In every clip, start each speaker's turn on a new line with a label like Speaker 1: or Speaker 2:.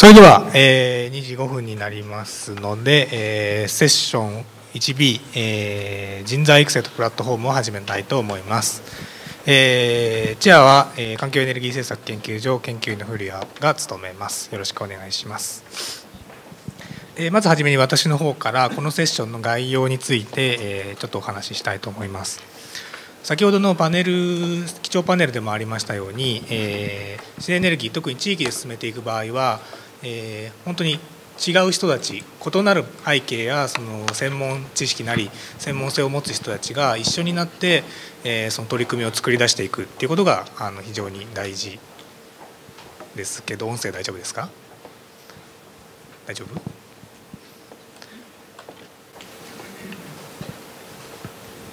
Speaker 1: それでは、えー、2時5分になりますので、えー、セッション 1B、えー、人材育成とプラットフォームを始めたいと思います。えー、チアは、えー、環境エネルギー政策研究所研究員の古谷が務めます。よろしくお願いします。えー、まずはじめに私の方からこのセッションの概要について、えー、ちょっとお話ししたいと思います。先ほどのパネル基調パネルでもありましたように、えー、自然エネルギー特に地域で進めていく場合はえー、本当に違う人たち異なる背景やその専門知識なり専門性を持つ人たちが一緒になって、えー、その取り組みを作り出していくっていうことがあの非常に大事ですけど音声大丈夫ですか大丈夫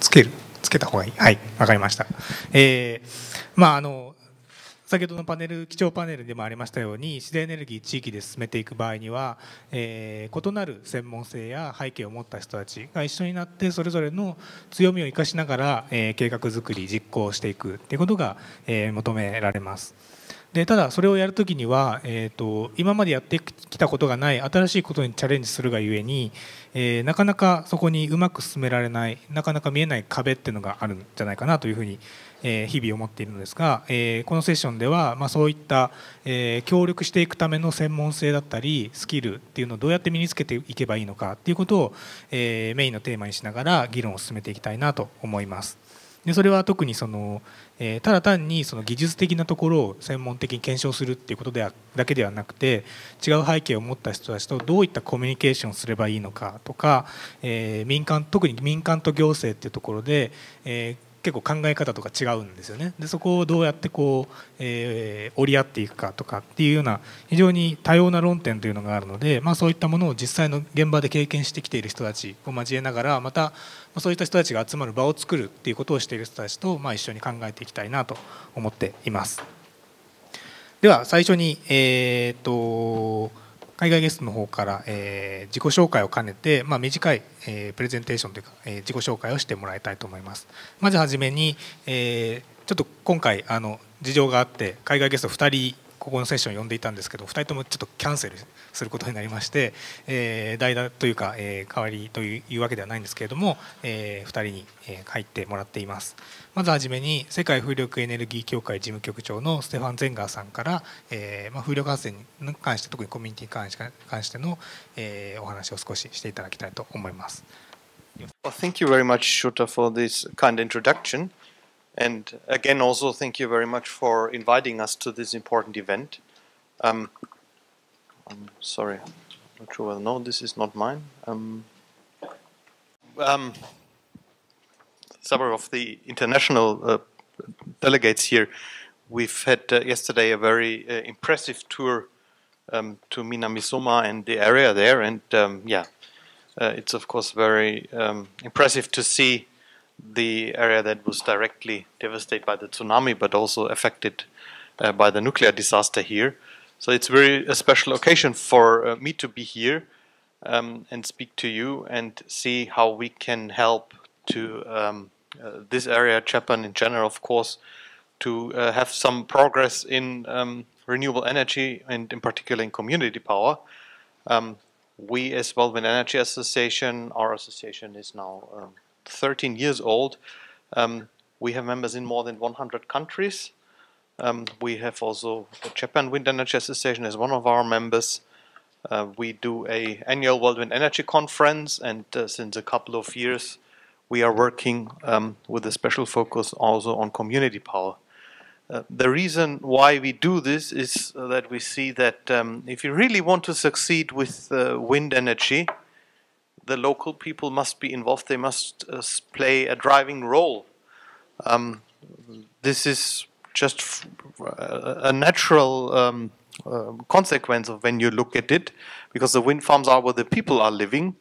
Speaker 1: つけるつけた方がいいはいわかりました。えー、まああの先ほどのパネル基調パネルでもありましたように自然エネルギー地域で進めていく場合には、えー、異なる専門性や背景を持った人たちが一緒になってそれぞれの強みを生かしながら、えー、計画づくり実行していくっていうことが、えー、求められます。でただそれをやるときには、えーと、と今までやってきたことがない新しいことにチャレンジするがゆえに、えー、なかなかそこにうまく進められないなかなか見えない壁っていうのがあるんじゃないかなというふうにえ日々を持っているのですが、えこのセッションでは、まそういった、え協力していくための専門性だったりスキルっていうのをどうやって身につけていけばいいのかっていうことを、えメインのテーマにしながら議論を進めていきたいなと思います。でそれは特にその、えただ単にその技術的なところを専門的に検証するっていうことではだけではなくて違う背景を持った人たちとどういったコミュニケーションをすればいいのかとか、え民間特に民間と行政っていうところで、え結構考え方とか違うんですよねでそこをどうやってこう、えー、折り合っていくかとかっていうような非常に多様な論点というのがあるので、まあ、そういったものを実際の現場で経験してきている人たちを交えながらまたそういった人たちが集まる場を作るっていうことをしている人たちと、まあ、一緒に考えていきたいなと思っています。では最初に、えーと海外ゲストの方から、えー、自己紹介を兼ねて、まあ、短い、えー、プレゼンテーションというか、えー、自己紹介をしてもらいたいと思います。まずはじめに、えー、ちょっと今回あの事情があって海外ゲスト2人ここのセッション呼んでいたんですけど2人ともちょっとキャンセルすることになりまして、えー、代打というか、えー、代わりというわけではないんですけれども、えー、2人にえ入ってもらっていますまずはじめに世界風力エネルギー協会事務局長のステファン・ゼンガーさんから、えーまあ、風力発電に関して特にコミュニティに関して関しての、えー、お話を少ししていただきたいと思います。
Speaker 2: Well, thank you very much, Shuta, for this kind introduction. And again, also thank you very much for inviting us to this important event. Um, I'm sorry. Not sure whether no, this is not mine. Um, um, several of the international uh, delegates here. We've had uh, yesterday a very uh, impressive tour um, to Minamisoma and the area there, and um, yeah, uh, it's of course very um, impressive to see the area that was directly devastated by the tsunami, but also affected uh, by the nuclear disaster here. So it's very a special occasion for uh, me to be here um, and speak to you and see how we can help to um, uh, this area, Japan in general, of course, to uh, have some progress in um, renewable energy and in particular in community power. Um, we as well, Energy Association, our association is now um, 13 years old. Um, we have members in more than 100 countries. Um, we have also Japan Wind Energy Association as one of our members. Uh, we do a annual World Wind Energy Conference, and uh, since a couple of years, we are working um, with a special focus also on community power. Uh, the reason why we do this is that we see that um, if you really want to succeed with uh, wind energy, the local people must be involved. They must uh, play a driving role. Um, this is just a natural um, uh, consequence of when you look at it, because the wind farms are where the people are living.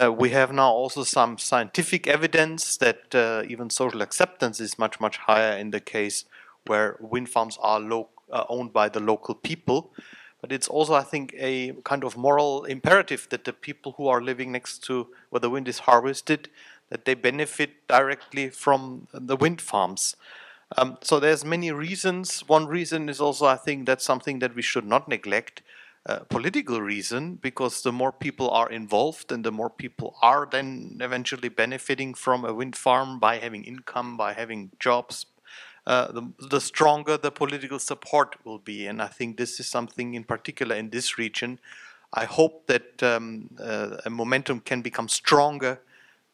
Speaker 2: Uh, we have now also some scientific evidence that uh, even social acceptance is much, much higher in the case where wind farms are owned by the local people. But it's also, I think, a kind of moral imperative that the people who are living next to where the wind is harvested, that they benefit directly from the wind farms. Um, so there's many reasons. One reason is also, I think, that's something that we should not neglect, uh, political reason, because the more people are involved and the more people are then eventually benefiting from a wind farm by having income, by having jobs, uh, the, the, stronger the political support will be. And I think this is something in particular in this region. I hope that um, uh, momentum can become stronger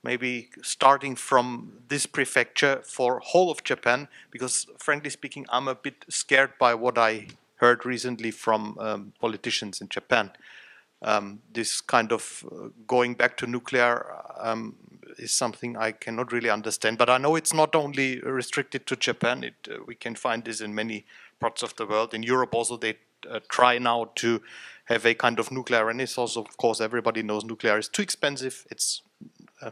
Speaker 2: maybe starting from this prefecture for whole of Japan, because frankly speaking, I'm a bit scared by what I heard recently from um, politicians in Japan. Um, this kind of uh, going back to nuclear um, is something I cannot really understand. But I know it's not only restricted to Japan. It, uh, we can find this in many parts of the world. In Europe also, they uh, try now to have a kind of nuclear renaissance. Of course, everybody knows nuclear is too expensive. It's uh,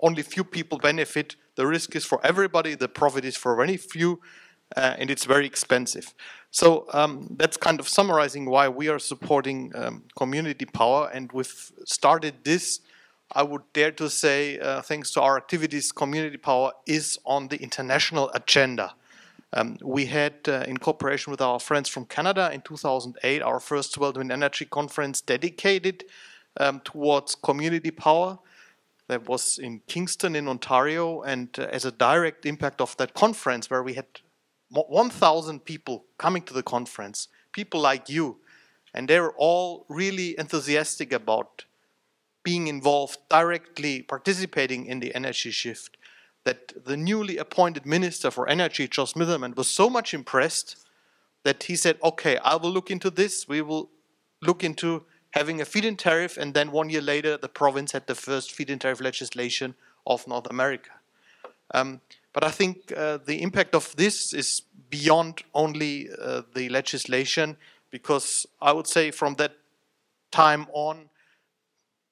Speaker 2: only few people benefit. The risk is for everybody. The profit is for very few. Uh, and it's very expensive. So um, that's kind of summarizing why we are supporting um, community power. And we've started this, I would dare to say, uh, thanks to our activities, community power is on the international agenda. Um, we had, uh, in cooperation with our friends from Canada in 2008, our first World Wind Energy Conference dedicated um, towards community power that was in Kingston in Ontario, and uh, as a direct impact of that conference, where we had 1,000 people coming to the conference, people like you, and they're all really enthusiastic about being involved directly participating in the energy shift that the newly appointed minister for energy josh mitherman was so much impressed that he said okay i will look into this we will look into having a feed-in tariff, and then one year later, the province had the first feed-in tariff legislation of North America. Um, but I think uh, the impact of this is beyond only uh, the legislation, because I would say from that time on,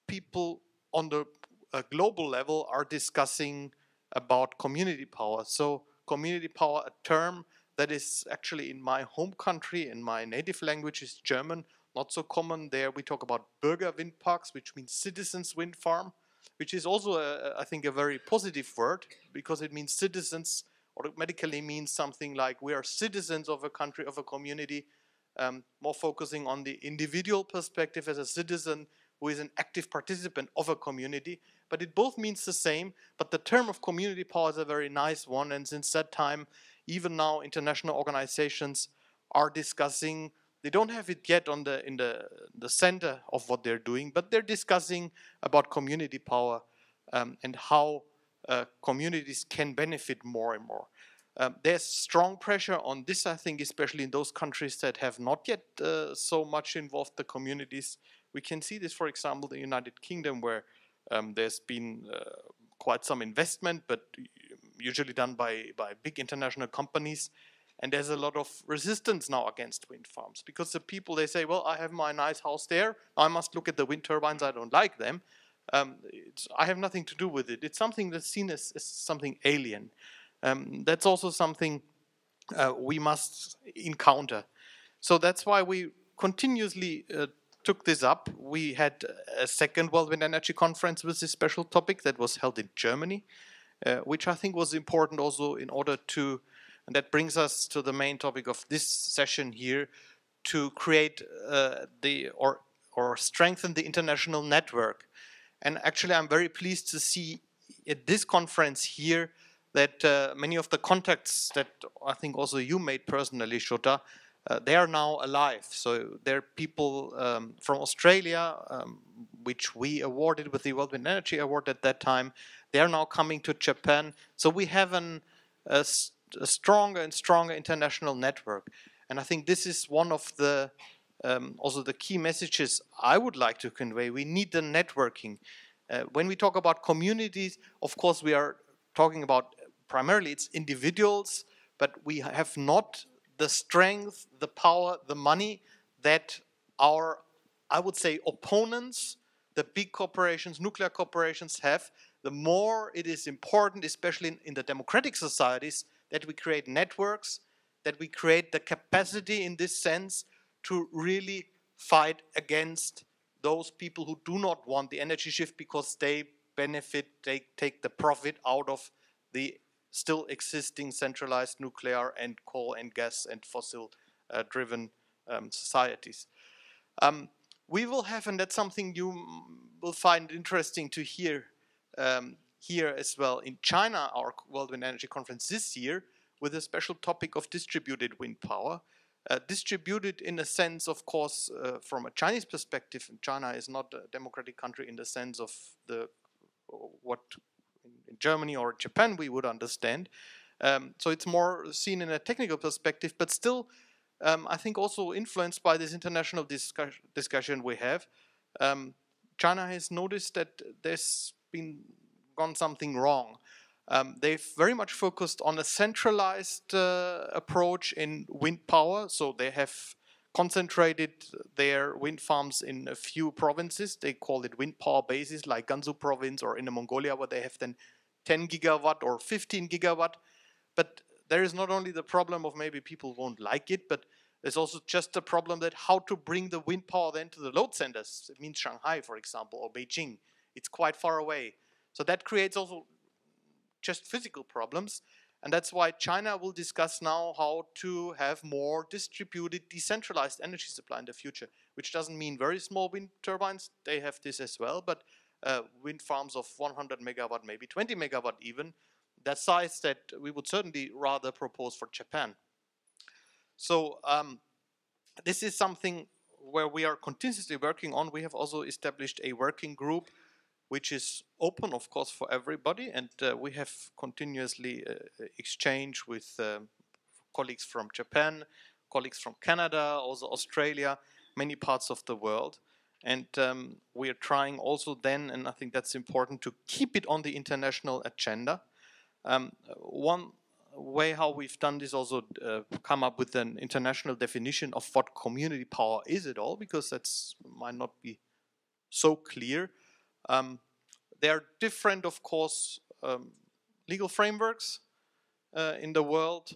Speaker 2: people on the uh, global level are discussing about community power. So community power, a term that is actually in my home country, in my native language is German, not so common there. We talk about burger wind parks, which means citizens wind farm, which is also, a, I think, a very positive word because it means citizens automatically means something like we are citizens of a country, of a community, um, more focusing on the individual perspective as a citizen who is an active participant of a community. But it both means the same, but the term of community power is a very nice one. And since that time, even now, international organizations are discussing they don't have it yet on the, in the, the center of what they're doing, but they're discussing about community power um, and how uh, communities can benefit more and more. Um, there's strong pressure on this, I think, especially in those countries that have not yet uh, so much involved the communities. We can see this, for example, the United Kingdom, where um, there's been uh, quite some investment, but um, usually done by, by big international companies and there's a lot of resistance now against wind farms because the people, they say, well, I have my nice house there. I must look at the wind turbines. I don't like them. Um, I have nothing to do with it. It's something that's seen as, as something alien. Um, that's also something uh, we must encounter. So that's why we continuously uh, took this up. We had a second World Wind Energy Conference with this special topic that was held in Germany, uh, which I think was important also in order to and that brings us to the main topic of this session here, to create uh, the or or strengthen the international network. And actually, I'm very pleased to see at this conference here that uh, many of the contacts that I think also you made personally, Shota, uh, they are now alive. So there are people um, from Australia, um, which we awarded with the World Wind Energy Award at that time. They are now coming to Japan. So we have an, a a stronger and stronger international network. And I think this is one of the um, also the key messages I would like to convey. We need the networking. Uh, when we talk about communities, of course, we are talking about primarily it's individuals, but we have not the strength, the power, the money that our, I would say, opponents, the big corporations, nuclear corporations have. The more it is important, especially in, in the democratic societies, that we create networks, that we create the capacity in this sense to really fight against those people who do not want the energy shift because they benefit, they take the profit out of the still existing centralized nuclear and coal and gas and fossil uh, driven um, societies. Um, we will have, and that's something you will find interesting to hear um, here as well in China, our World Wind Energy Conference this year, with a special topic of distributed wind power. Uh, distributed in a sense, of course, uh, from a Chinese perspective, China is not a democratic country in the sense of the what in Germany or Japan we would understand. Um, so it's more seen in a technical perspective, but still, um, I think also influenced by this international discussion we have. Um, China has noticed that there's been gone something wrong. Um, they've very much focused on a centralized uh, approach in wind power. So they have concentrated their wind farms in a few provinces. They call it wind power bases like Gansu province or Inner Mongolia where they have then 10 gigawatt or 15 gigawatt. But there is not only the problem of maybe people won't like it, but there's also just the problem that how to bring the wind power then to the load centers. It means Shanghai, for example, or Beijing. It's quite far away. So that creates also just physical problems. And that's why China will discuss now how to have more distributed, decentralized energy supply in the future, which doesn't mean very small wind turbines. They have this as well, but uh, wind farms of 100 megawatt, maybe 20 megawatt even, that size that we would certainly rather propose for Japan. So um, this is something where we are continuously working on. We have also established a working group which is open, of course, for everybody. And uh, we have continuously uh, exchange with uh, colleagues from Japan, colleagues from Canada, also Australia, many parts of the world. And um, we are trying also then, and I think that's important, to keep it on the international agenda. Um, one way how we've done this also uh, come up with an international definition of what community power is at all, because that might not be so clear. Um, there are different, of course, um, legal frameworks uh, in the world.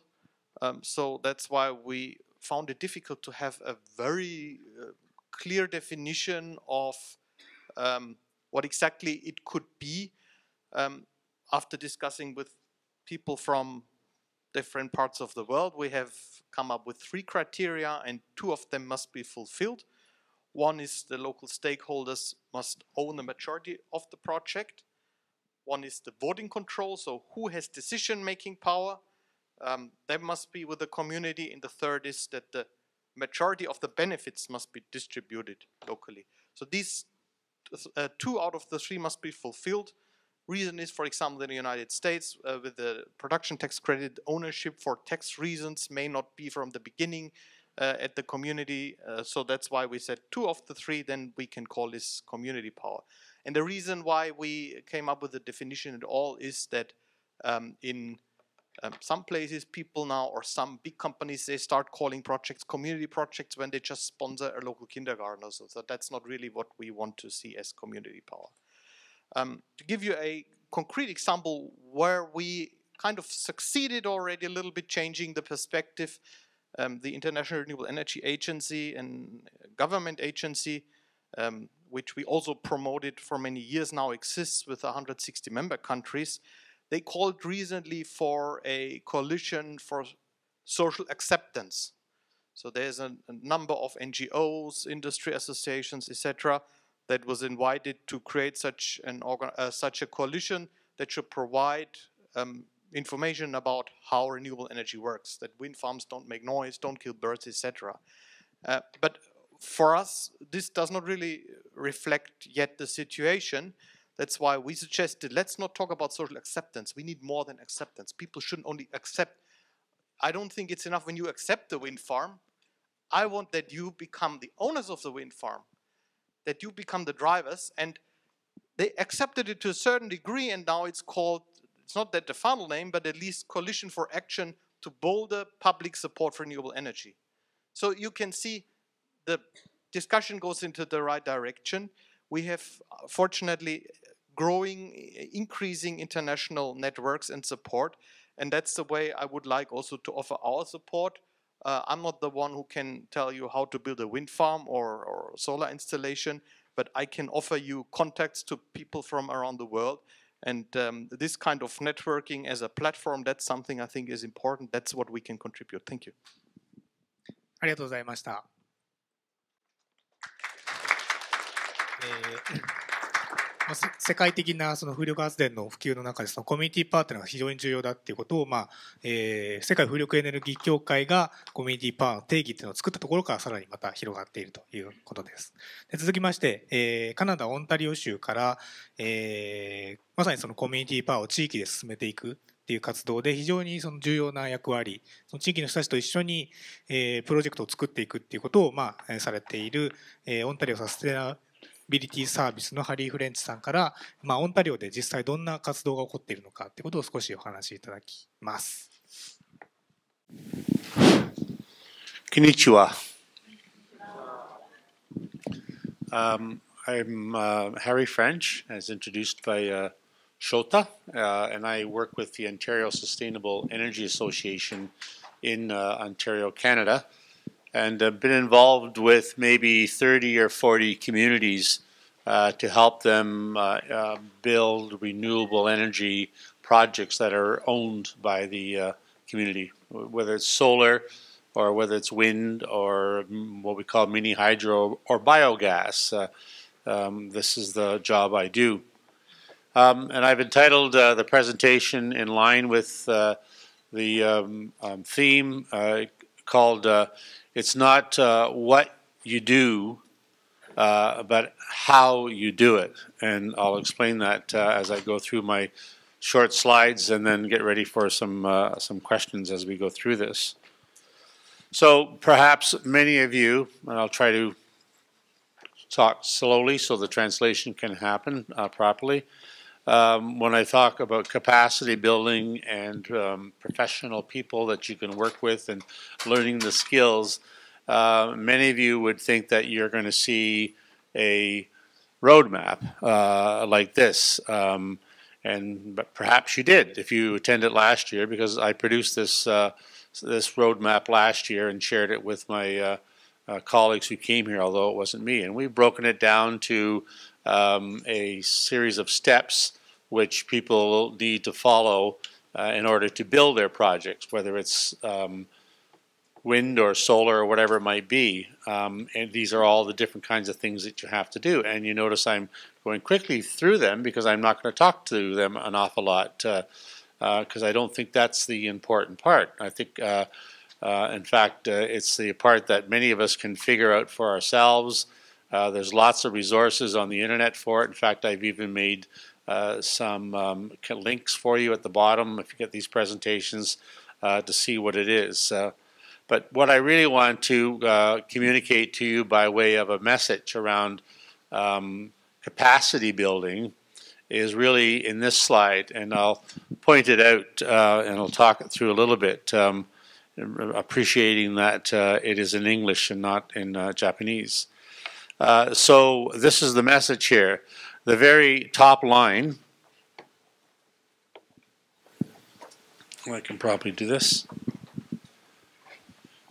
Speaker 2: Um, so that's why we found it difficult to have a very uh, clear definition of um, what exactly it could be um, after discussing with people from different parts of the world. We have come up with three criteria and two of them must be fulfilled. One is the local stakeholders must own the majority of the project. One is the voting control, so who has decision-making power. Um, that must be with the community. And the third is that the majority of the benefits must be distributed locally. So these uh, two out of the three must be fulfilled. Reason is, for example, in the United States, uh, with the production tax credit, ownership for tax reasons may not be from the beginning uh, at the community. Uh, so that's why we said two of the three, then we can call this community power. And the reason why we came up with the definition at all is that um, in um, some places people now or some big companies they start calling projects community projects when they just sponsor a local kindergarten or so. so that's not really what we want to see as community power um, to give you a concrete example where we kind of succeeded already a little bit changing the perspective um, the International Renewable Energy Agency and äh, government agency, um, which we also promoted for many years now exists with 160 member countries. They called recently for a coalition for social acceptance. So there's a, a number of NGOs, industry associations, etc., that was invited to create such an organ, uh, such a coalition that should provide um, information about how renewable energy works, that wind farms don't make noise, don't kill birds, etc. Uh, but for us, this does not really reflect yet the situation. That's why we suggested let's not talk about social acceptance. We need more than acceptance. People shouldn't only accept. I don't think it's enough when you accept the wind farm. I want that you become the owners of the wind farm, that you become the drivers. And they accepted it to a certain degree, and now it's called it's not that the final name, but at least coalition for action to bolder public support for renewable energy. So you can see the discussion goes into the right direction. We have uh, fortunately growing, increasing international networks and support. And that's the way I would like also to offer our support. Uh, I'm not the one who can tell you how to build a wind farm or, or solar installation, but I can offer you contacts to people from around the world and um, this kind of networking as a platform, that's something I think is important. That's what we can contribute. Thank you.
Speaker 1: ありがとうございました。えー まあ、世界的なその風力発電の普及の中でそのコミュニティパーいうのが非常に重要だっていうことを、まあえー、世界風力エネルギー協会がコミュニティパーの定義っていうのを作ったところからさらにまた広がっているということです。で続きまして、えー、カナダ・オンタリオ州から、えー、まさにそのコミュニティパーを地域で進めていくっていう活動で非常にその重要な役割その地域の人たちと一緒に、えー、プロジェクトを作っていくっていうことを、まあ、されている、えー、オンタリオサステナビリティサービスのハリー・フレンチさんから、まあ、オンタリオで実際どんな活動が起こっているのかということを少しお話しいただきます。こ
Speaker 3: んにちは。Um, I'm uh, Harry French, as introduced by uh, Shota, uh, and I work with the Ontario Sustainable Energy Association in uh, Ontario, Canada. and uh, been involved with maybe 30 or 40 communities uh, to help them uh, uh build renewable energy projects that are owned by the uh, community, whether it's solar or whether it's wind or what we call mini hydro or biogas. Uh, um, this is the job I do. Um, and I've entitled the presentation in line with the um, um theme called it's not uh, what you do, uh, but how you do it. And I'll explain that uh, as I go through my short slides and then get ready for some, uh, some questions as we go through this. So perhaps many of you, and I'll try to talk slowly so the translation can happen uh, properly um, when I talk about capacity building and um, professional people that you can work with and learning the skills, uh, many of you would think that you're going to see a roadmap uh, like this. Um, and perhaps you did if you attended last year because I produced this uh, this roadmap last year and shared it with my uh, uh, colleagues who came here, although it wasn't me. And we've broken it down to um, a series of steps which people need to follow uh, in order to build their projects, whether it's um, wind or solar or whatever it might be. Um, and these are all the different kinds of things that you have to do. And you notice I'm going quickly through them because I'm not going to talk to them an awful lot because uh, uh, I don't think that's the important part. I think, uh, uh, in fact, uh, it's the part that many of us can figure out for ourselves uh, there's lots of resources on the internet for it. In fact, I've even made uh, some um, links for you at the bottom if you get these presentations uh, to see what it is. but what I really want to uh, communicate to you by way of a message around um, capacity building is really in this slide, and I'll point it out uh, and I'll talk it through a little bit. Um, appreciating that uh, it is in English and not in Japanese. Uh, so this is the message here. The very top line, I can probably do this.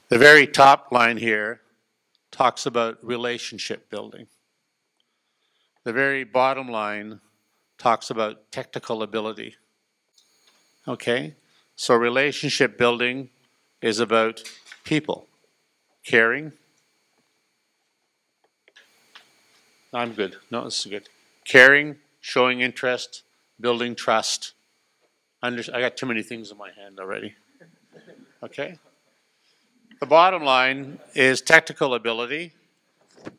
Speaker 3: The very top line here talks about relationship building. The very bottom line talks about technical ability. Okay? So relationship building is about people, caring, I'm good. No, this is good. Caring, showing interest, building trust. Under I got too many things in my hand already. Okay? The bottom line is technical ability,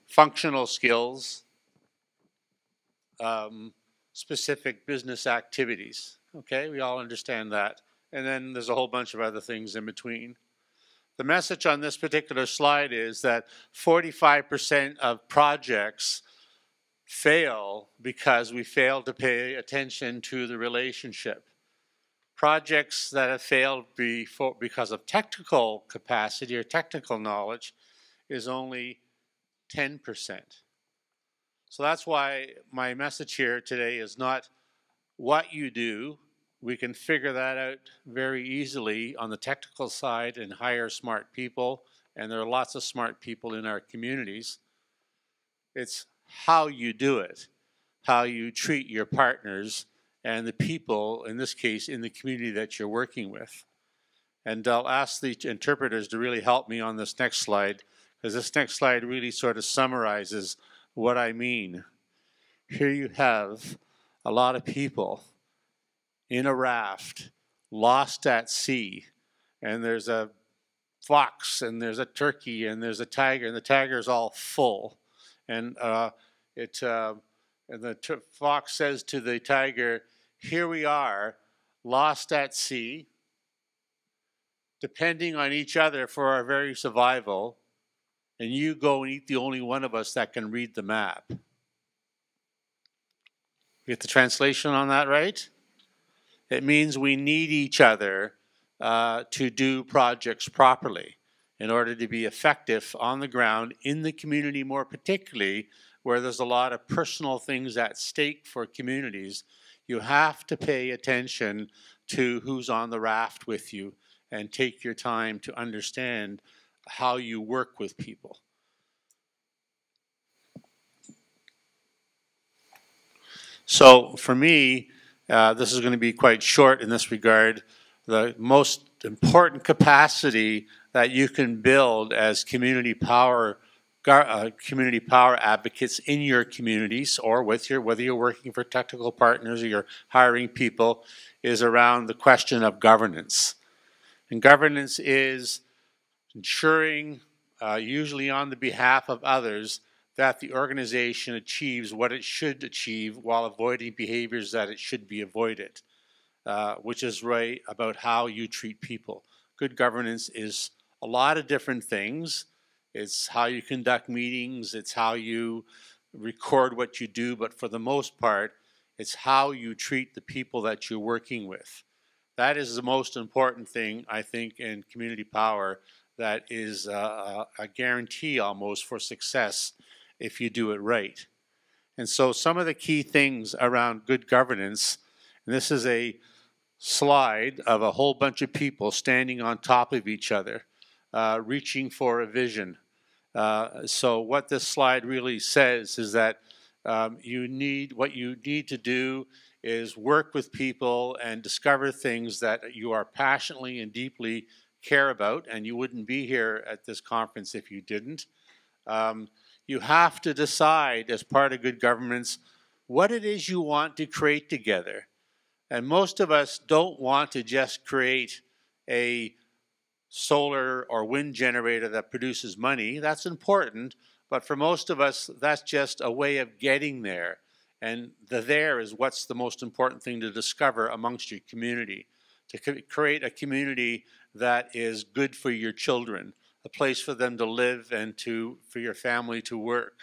Speaker 3: functional skills, um, specific business activities. Okay, we all understand that. And then there's a whole bunch of other things in between. The message on this particular slide is that 45% of projects fail because we fail to pay attention to the relationship. Projects that have failed before, because of technical capacity or technical knowledge is only 10%. So that's why my message here today is not what you do. We can figure that out very easily on the technical side and hire smart people. And there are lots of smart people in our communities. It's how you do it, how you treat your partners and the people, in this case, in the community that you're working with. And I'll ask the interpreters to really help me on this next slide, because this next slide really sort of summarizes what I mean. Here you have a lot of people in a raft, lost at sea, and there's a fox, and there's a turkey, and there's a tiger, and the tiger's all full. And uh, it uh, and the t- fox says to the tiger, "Here we are, lost at sea, depending on each other for our very survival, and you go and eat the only one of us that can read the map." You get the translation on that right? It means we need each other uh, to do projects properly in order to be effective on the ground in the community more particularly where there's a lot of personal things at stake for communities, you have to pay attention to who's on the raft with you and take your time to understand how you work with people. So for me, uh, this is going to be quite short in this regard. The most important capacity that you can build as community power uh, community power advocates in your communities or with your, whether you're working for technical partners or you're hiring people, is around the question of governance. And governance is ensuring, uh, usually on the behalf of others, that the organization achieves what it should achieve while avoiding behaviors that it should be avoided, uh, which is right about how you treat people. Good governance is a lot of different things. It's how you conduct meetings, it's how you record what you do, but for the most part, it's how you treat the people that you're working with. That is the most important thing, I think, in community power that is a, uh, uh, a guarantee almost for success if you do it right. And so, some of the key things around good governance, and this is a slide of a whole bunch of people standing on top of each other, uh, reaching for a vision, uh, so what this slide really says is that um, you need what you need to do is work with people and discover things that you are passionately and deeply care about, and you wouldn't be here at this conference if you didn't. Um, you have to decide, as part of good governments, what it is you want to create together. And most of us don't want to just create a solar or wind generator that produces money. That's important, but for most of us, that's just a way of getting there. And the there is what's the most important thing to discover amongst your community. To create a community that is good for your children, a place for them to live and to for your family to work.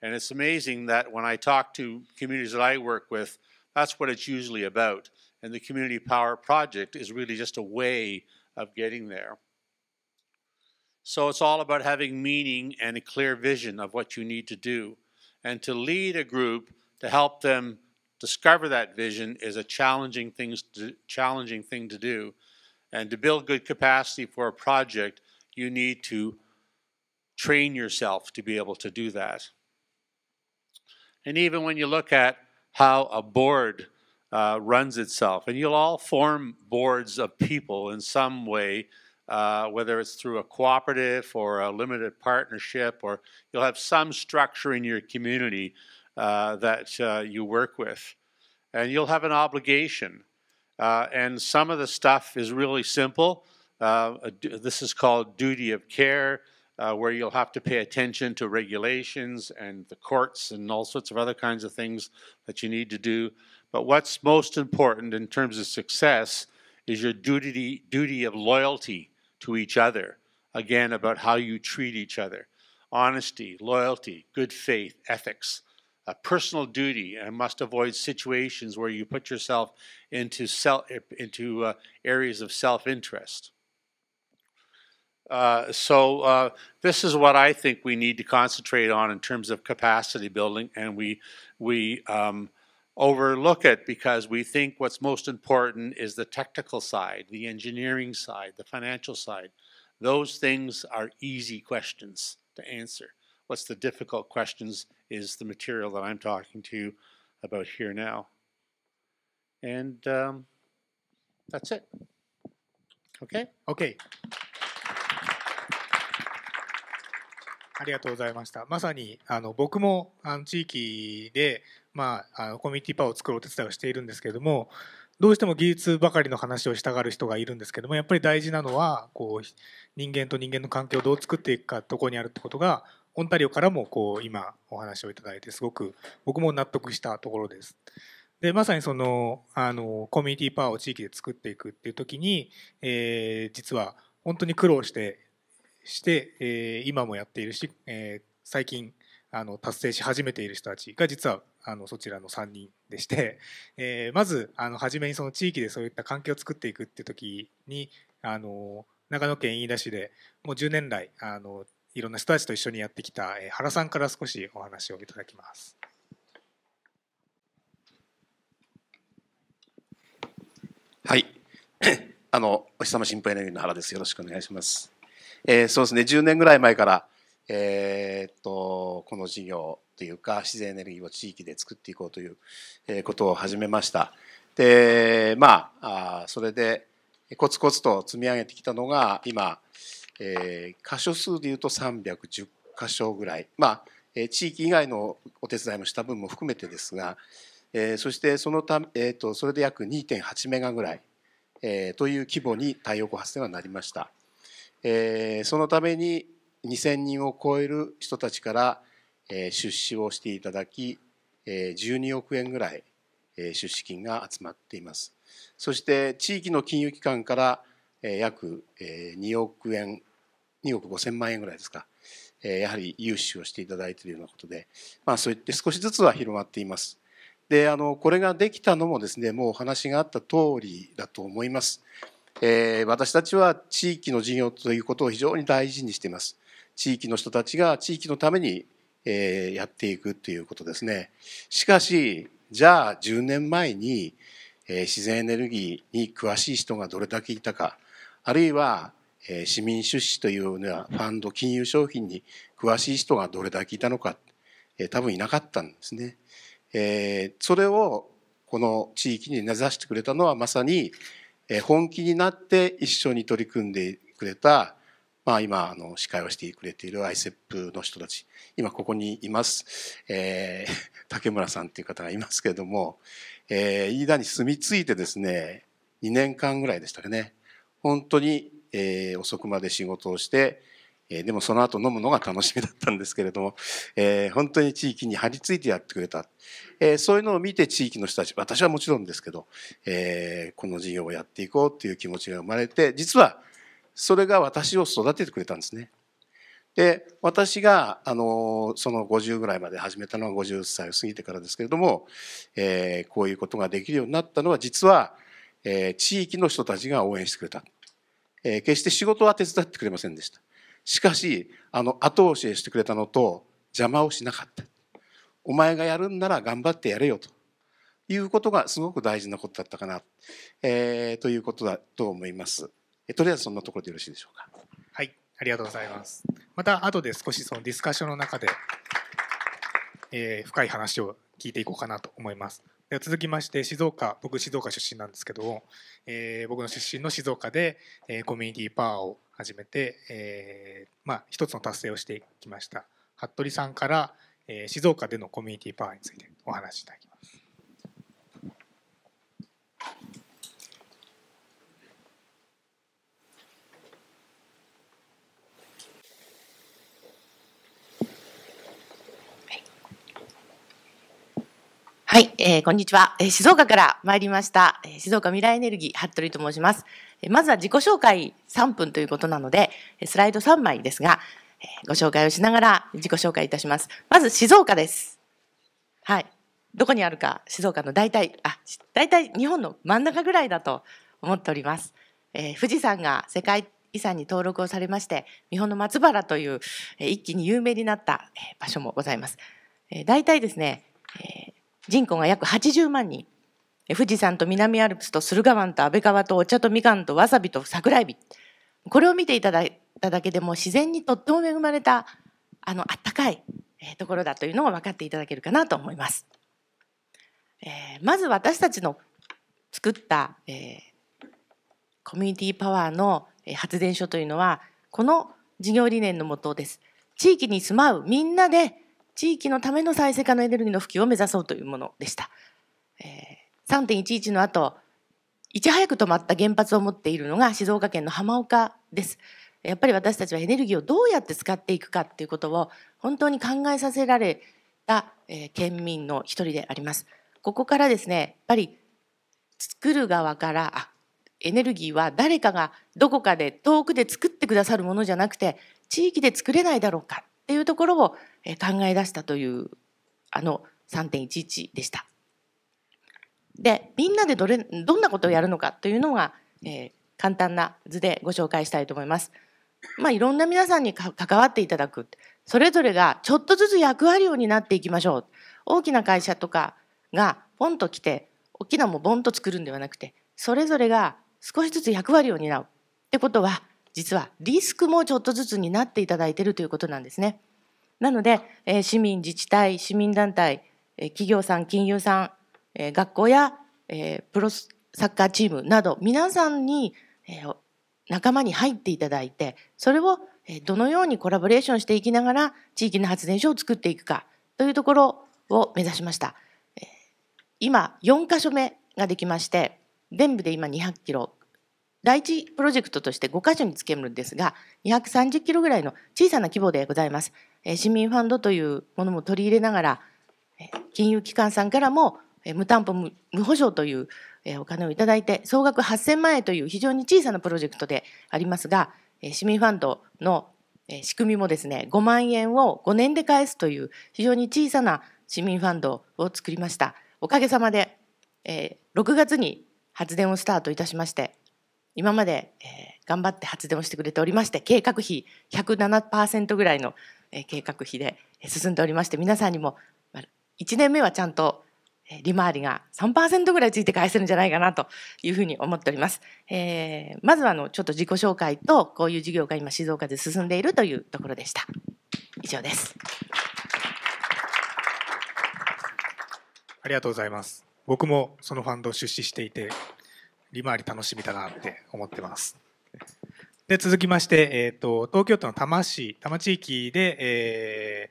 Speaker 3: And it's amazing that when I talk to communities that I work with, that's what it's usually about. And the Community Power Project is really just a way of getting there. So it's all about having meaning and a clear vision of what you need to do. And to lead a group to help them discover that vision is a challenging, things to, challenging thing to do. And to build good capacity for a project, you need to train yourself to be able to do that. And even when you look at how a board uh, runs itself. And you'll all form boards of people in some way, uh, whether it's through a cooperative or a limited partnership, or you'll have some structure in your community uh, that uh, you work with. And you'll have an obligation. Uh, and some of the stuff is really simple. Uh, this is called duty of care. Uh, where you'll have to pay attention to regulations and the courts and all sorts of other kinds of things that you need to do. But what's most important in terms of success is your duty, duty of loyalty to each other. Again, about how you treat each other honesty, loyalty, good faith, ethics, a personal duty, and must avoid situations where you put yourself into, self, into uh, areas of self interest. Uh, so uh, this is what I think we need to concentrate on in terms of capacity building, and we we um, overlook it because we think what's most important is the technical side, the engineering side, the financial side. Those things are easy questions to answer. What's the difficult questions is the material that I'm talking to you about here now. And um, that's it. Okay? Okay.
Speaker 1: ありがとうございました。まさにあの僕もあの地域でまあ、コミュニティパワーを作るお手伝いをしているんですけれどもどうしても技術ばかりの話をしたがる人がいるんですけどもやっぱり大事なのはこう人間と人間の関係をどう作っていくかどこにあるってことがオンタリオからもこう今お話をいただいてすごく僕も納得したところです。でまさにそのあのコミュニティパワーを地域で作っていくっていう時に、えー、実は本当に苦労してして、えー、今もやっているし、えー、最近あの達成し始めている人たちが実はあのそちらの3人でして、えー、まずあの初めにその地域でそういった関係を作っていくっていう時にあの長野県飯田市でもう10年来あのいろんな人たちと一緒にやってきた、えー、原さんから少しお話をいただきます。
Speaker 4: はい あのお日様心配のな原です。よろしくお願いします。えー、そうですね。10年ぐらい前からえー、っとこの事業というか自然エネルギーを地域で作っていこうということを始めました。でまあそれでコツコツと積み上げてきたのが今、えー、箇所数でいうと310箇所ぐらいまあ地域以外のお手伝いもした分も含めてですが、えー、そしてそのた、えーと、それで約2.8メガぐらい、えー、という規模に太陽光発電はなりました。えー、そのために2,000人を超える人たちから出資をしていただき12億円ぐらい出資金が集まっていますそして地域の金融機関から約2億円2億5,000万円ぐらいですかやはり融資をしていただいているようなことで、まあ、そういって少しずつは広まっています。であのこれができたのもですねもうお話があった通りだと思います。えー、私たちは地域の事業ということを非常に大事にしています。地域の人たちが地域のために、えやっていくということですね。しかし、じゃあ10年前に、え自然エネルギーに詳しい人がどれだけいたか、あるいは、え市民出資というようなファンド、金融商品に詳しい人がどれだけいたのか、え多分いなかったんですね。えそれをこの地域に根ざしてくれたのはまさに、え本気になって一緒に取り組んでくれたまあ、今あの司会をしてくれている ICEP の人たち今ここにいます、えー、竹村さんっていう方がいますけれども、えー、飯田に住み着いてですね2年間ぐらいでしたね本当に、えー、遅くまで仕事をして、えー、でもその後飲むのが楽しみだったんですけれども、えー、本当に地域に張り付いてやってくれた、えー、そういうのを見て地域の人たち私はもちろんですけど、えー、この事業をやっていこうという気持ちが生まれて実はそれが私を育ててくれたんですね。で私があのその50ぐらいまで始めたのは50歳を過ぎてからですけれども、えー、こういうことができるようになったのは実は、えー、地域の人たちが応援してくれた、えー、決して仕事は手伝ってくれませんでしたしかしあの後押ししてくれたのと邪魔をしなかったお前がやるんなら頑張ってやれよということがすごく大事なことだったかな、えー、ということだと思います。とりあえずそんなところでよろしいでしょうか。
Speaker 1: はい、ありがとうございます。また後で少しそのディスカッションの中で、えー、深い話を聞いていこうかなと思います。では続きまして静岡僕静岡出身なんですけど、えー、僕の出身の静岡で、えー、コミュニティパワーを始めて、えー、まあ、一つの達成をしてきました服部さんから、え静岡でのコミュニティパワーについてお話しいただきます。
Speaker 5: はい、えー、こんにちは、え静岡から参りました、え静岡未来エネルギー服部と申します、えまずは自己紹介3分ということなので、えスライド3枚ですが、えご紹介をしながら自己紹介いたしますまず静岡ですはいどこにあるか静岡の大体あ大体日本の真ん中ぐらいだと思っております、えー、富士山が世界遺産に登録をされまして日本の松原という一気に有名になった場所もございます大体ですね人口が約80万人。富士山と南アルプスと駿河湾と安倍川とお茶とみかんとわさびと桜えび。これを見ていただいただけでも自然にとっても恵まれた、あの、あったかいところだというのが分かっていただけるかなと思います。えー、まず私たちの作った、えー、コミュニティパワーの発電所というのは、この事業理念のもとです。地域に住まうみんなで地域のための再生可能エネルギーの普及を目指そうというものでした。えー、3.11の後、いち早く止まった原発を持っているのが静岡県の浜岡です。やっぱり私たちはエネルギーをどうやって使っていくかっていうことを本当に考えさせられた、えー、県民の一人であります。ここからですね、やっぱり作る側から、あ、エネルギーは誰かがどこかで遠くで作ってくださるものじゃなくて、地域で作れないだろうかっていうところを考え出したというあの3.11でした。でみんなでどれどんなことをやるのかというのが、えー、簡単な図でご紹介したいと思います。まあ、いろんな皆さんに関わっていただくそれぞれがちょっとずつ役割を担っていきましょう大きな会社とかがポンと来て大きなもボンと作るんではなくてそれぞれが少しずつ役割を担うってことは実はリスクもちょっとずつになっていただいているということなんですね。なので、え市民自治体、市民団体、え企業さん、金融さん、え学校や、えプロサッカーチームなど皆さんに、え仲間に入っていただいてそれをどのようにコラボレーションしていきながら地域の発電所を作っていくかというところを目指しました。今4か所目ができまして全部で今200キロ第一プロジェクトとして5箇所につけるんですが、230キロぐらいの小さな規模でございます。市民ファンドというものも取り入れながら、金融機関さんからも無担保無保証というお金をいただいて、総額8000万円という非常に小さなプロジェクトでありますが、市民ファンドの仕組みもですね、5万円を5年で返すという非常に小さな市民ファンドを作りました。おかげさまで、6月に発電をスタートいたしまして、今まで、えー、頑張って発電をしてくれておりまして計画費107%ぐらいの、えー、計画費で進んでおりまして皆さんにも1年目はちゃんと利回りが3%ぐらいついて返せるんじゃないかなというふうに思っております。えー、まずはあのちょっと自己紹介とこういう事業が今静岡で進んでいるというところでした。以上です。
Speaker 1: ありがとうございます。僕もそのファンドを出資していて利回り楽しみだなって思ってます。で続きまして、えーと、東京都の多摩市多摩地域で、え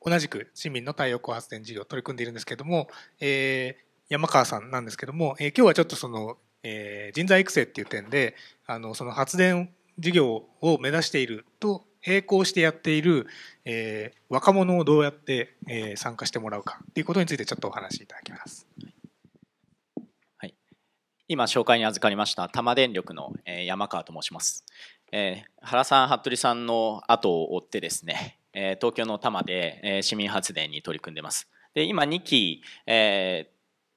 Speaker 1: ー、同じく市民の太陽光発電事業を取り組んでいるんですけども、えー、山川さんなんですけども、えー、今日はちょっとその、えー、人材育成っていう点であのその発電事業を目指していると並行してやっている、えー、若者をどうやって、えー、参加してもらうかっていうことについてちょっとお話しいただきます。
Speaker 6: 今紹介に預かりました多摩電力の山川と申します、えー、原さん服部さんの後を追ってですね、えー、東京の多摩で、えー、市民発電に取り組んでますで今2期、え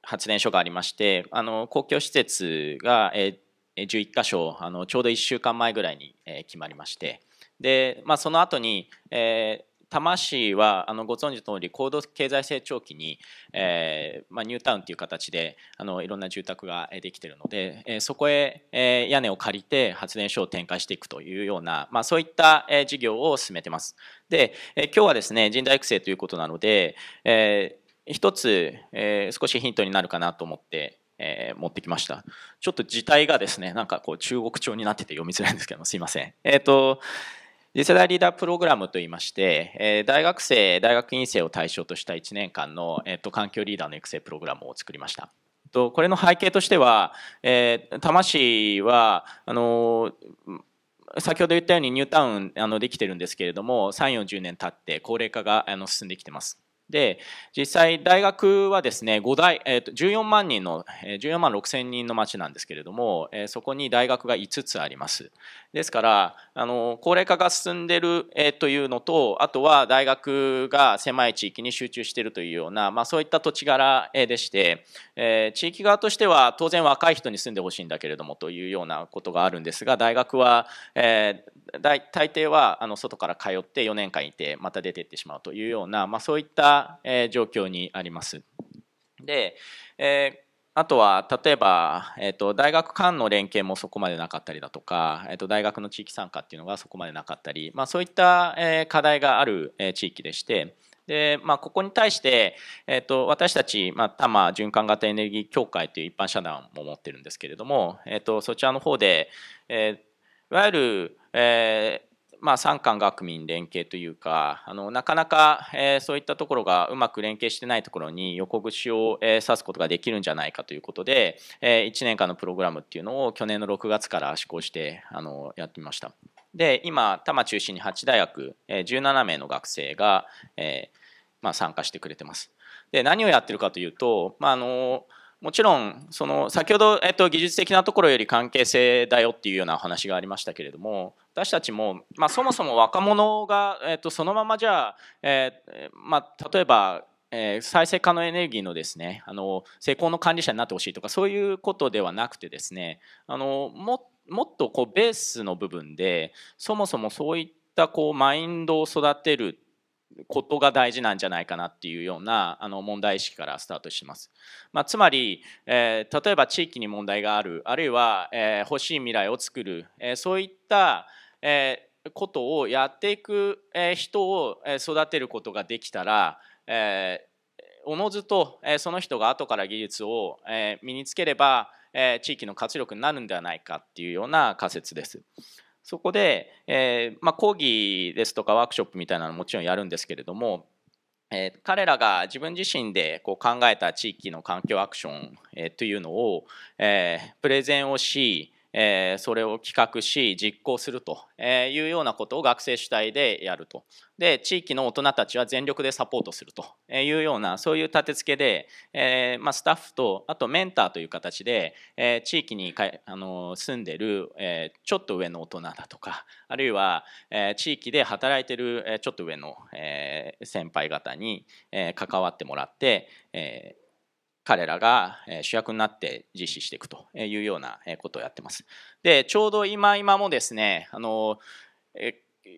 Speaker 6: 発電所がありましてあの公共施設が、え11箇所あのちょうど1週間前ぐらいに、え決まりましてで、まあ、その後に、え魂はあのご存知の通り高度経済成長期に、えーまあ、ニュータウンという形であのいろんな住宅ができているので、えー、そこへ、えー、屋根を借りて発電所を展開していくというような、まあ、そういった、えー、事業を進めてます。で、えー、今日はですね人材育成ということなので、えー、一つ、えー、少しヒントになるかなと思ってえー、持ってきました。ちょっと字体がですね、なんかこう中国調になってて読みづらいんですけども、すいません。えっ、ー、と、次世代リーダープログラムといいまして、え大学生、大学院生を対象とした1年間の、えっと環境リーダーの育成プログラムを作りました。とこれの背景としては、えー、多摩市はあの先ほど言ったようにニュータウンあのできてるんですけれども3 4 0年経って高齢化があの進んできてます。で、実際大学はですね、5大、えー、と14万人の、14万6千人の町なんですけれども、えそこに大学が5つあります。ですから、あの、高齢化が進んでる、えというのと、あとは大学が狭い地域に集中しているというような、まあそういった土地柄でして、え地域側としては当然若い人に住んでほしいんだけれどもというようなことがあるんですが、大学は、え大抵はあの外から通って4年間いてまた出ていってしまうというような、まあ、そういったえ状況にあります。で、えあとは例えば、えー、と大学間の連携もそこまでなかったりだとか、えー、と大学の地域参加っていうのがそこまでなかったり、まあ、そういった、え課題がある、え地域でして。でまあ、ここに対して、えー、と私たち、まあ、多摩循環型エネルギー協会という一般社団も持ってるんですけれども、えー、とそちらの方で、えー、いわゆる、えー、まあ、産官学民連携というかあのなかなか、えー、そういったところがうまく連携してないところに横串を、えー、刺すことができるんじゃないかということで、えー、1年間のプログラムっていうのを去年の6月から施行してあのやってみました。で今多摩中心に8大学、えー、17名の学生が、えーまあ、参加してくれてます。で何をやってるかというと、まああのもちろんその先ほど、えっと、技術的なところより関係性だよっていうような話がありましたけれども私たちも、まあ、そもそも若者が、えっと、そのままじゃあ、えー、まあ、例えばえー、再生可能エネルギーのですねあの成功の管理者になってほしいとかそういうことではなくてですねあのもっとこうベースの部分でそもそもそういったこうマインドを育てることが大事なんじゃないかなっていうようなあの問題意識からスタートします。まあ、つまり、えー、例えば地域に問題があるあるいは、えー、欲しい未来を作る、えー、そういった、えことをやっていく、え人を育てることができたら、えおのずと、えその人が後から技術を、え身につければ、え地域の活力になるんではないかっていうような仮説です。そこで、えー、まあ、講義ですとかワークショップみたいなのもちろんやるんですけれども、えー、彼らが自分自身でこう考えた地域の環境アクション、えー、というのを、えプレゼンをしえー、それを企画し実行するというようなことを学生主体でやるとで地域の大人たちは全力でサポートするというようなそういう立て付けで、えーまあ、スタッフとあとメンターという形で、えー、地域にかあの住んでる、えー、ちょっと上の大人だとかあるいは、えー、地域で働いてる、えー、ちょっと上の、えー、先輩方に、えー、関わってもらって、えー彼らが主役になって実施していくというようなことをやってます。で、ちょうど今今もですね、あの、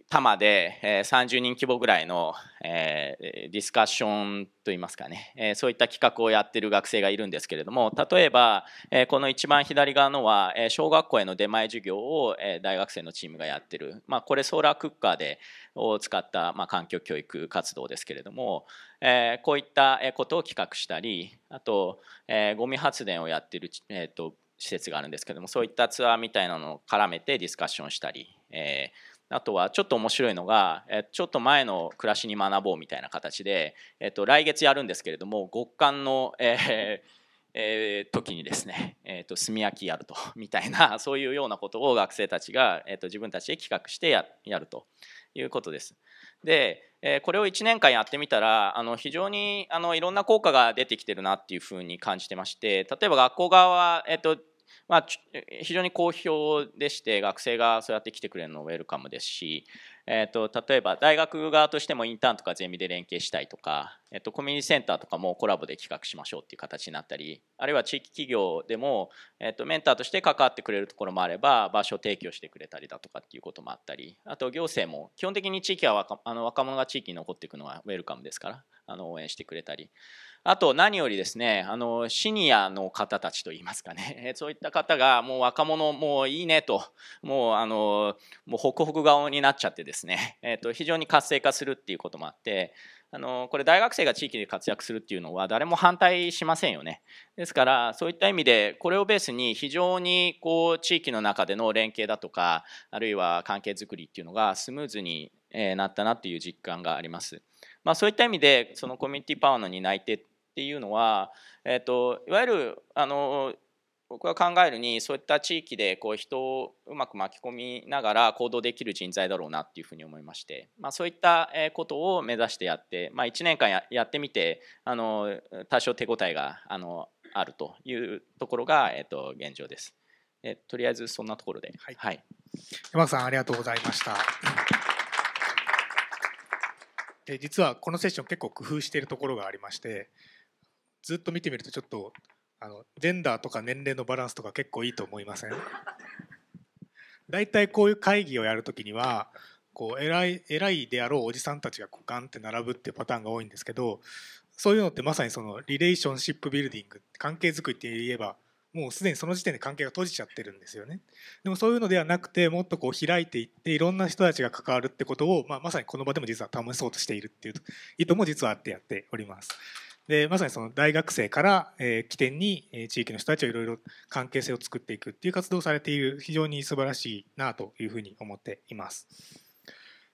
Speaker 6: 多摩で、え30人規模ぐらいの、えディスカッションといいますかね、えそういった企画をやってる学生がいるんですけれども例えば、えこの一番左側のは、え小学校への出前授業を、え大学生のチームがやってる、まあ、これソーラークッカーでを使った、まあ、環境教育活動ですけれども、えー、こういったことを企画したりあと、えー、ゴミ発電をやってる、えーと、施設があるんですけどもそういったツアーみたいなのを絡めてディスカッションしたり、えー、あとはちょっと面白いのが、えちょっと前の暮らしに学ぼうみたいな形で、えっと来月やるんですけれども極寒の、えー、えー、時にですね、えーと、炭焼きやるとみたいな そういうようなことを学生たちが、えーと、自分たちで企画してややるということです。で、えこれを1年間やってみたらあの非常にあのいろんな効果が出てきてるなっていうふうに感じてまして例えば学校側は、えっとまあ、非常に好評でして学生がそうやって来てくれるのウェルカムですし、えーと、例えば大学側としてもインターンとかゼミで連携したいとか、えーと、コミュニティセンターとかもコラボで企画しましょうっていう形になったりあるいは地域企業でも、えーと、とメンターとして関わってくれるところもあれば場所を提供してくれたりだとかっていうこともあったりあと行政も基本的に地域は若あの若者が地域に残っていくのはウェルカムですからあの応援してくれたり。あと何よりですねあのシニアの方たちといいますかね そういった方がもう若者もういいねともうあのもうホクホク顔になっちゃってですね、えっと、非常に活性化するっていうこともあってあのこれ大学生が地域で活躍するっていうのは誰も反対しませんよね。ですからそういった意味でこれをベースに非常にこう地域の中での連携だとかあるいは関係づくりっていうのがスムーズになったなっていう実感があります。まあ、そういった意味でそのコミュニティパワーの担い手っていうのは、えっと、いわゆるあの僕が考えるにそういった地域でこう人をうまく巻き込みながら行動できる人材だろうなっていうふうに思いまして、まあ、そういったことを目指してやって、まあ、1年間ややってみてあの多少手応えがあのあるというところが、えっと、現状です。えとりあえずそんなところで、はい、はい、
Speaker 1: 山木さんありがとうございました。で実はこのセッション結構工夫しているところがありましてずっと見てみるとちょっとあのジェンダーとか年齢のバランスとか結構いいと思いません大体こういう会議をやるときにはこう偉い偉いであろうおじさんたちがこうガンって並ぶっていうパターンが多いんですけどそういうのってまさにそのリレーションシップビルディング関係づくりって言えばもうすでにその時点で関係が閉じちゃってるんですよねでもそういうのではなくてもっとこう開いていっていろんな人たちが関わるってことを、まあ、まさにこの場でも実は試そうとしているっていう意図も実はあってやっております。でまさにその大学生から、えー、起点に、えー、地域の人たちをいろいろ関係性を作っていくっていう活動をされている非常に素晴らしいなというふうに思っています。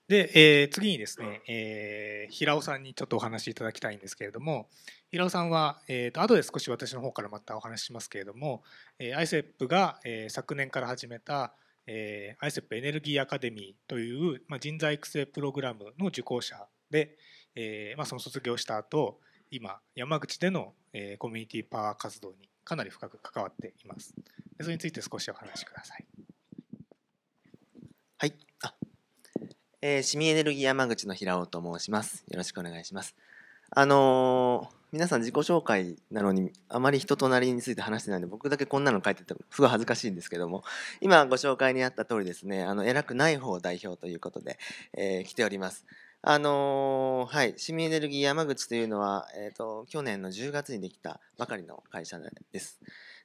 Speaker 1: で、えー、次にですね、えー、平尾さんにちょっとお話しいただきたいんですけれども平尾さんは、えーと、後で少し私の方からまたお話ししますけれども、えー、ICEP が、えー、昨年から始めた、えー、ICEP エネルギーアカデミーという、まあ、人材育成プログラムの受講者で、えーまあ、その卒業した後今山口での、えー、コミュニティパワー活動にかなり深く関わっていますそれについて少しお話しください
Speaker 7: はいあ、えー、市民エネルギー山口の平尾と申しますよろしくお願いしますあのー、皆さん自己紹介なのにあまり人となりについて話してないので僕だけこんなの書いててすごい恥ずかしいんですけども今ご紹介にあった通りですねあの偉くない方代表ということで、えー、来ておりますあのー、はい、市民エネルギー山口というのは、えーと、去年の10月にできたばかりの会社です。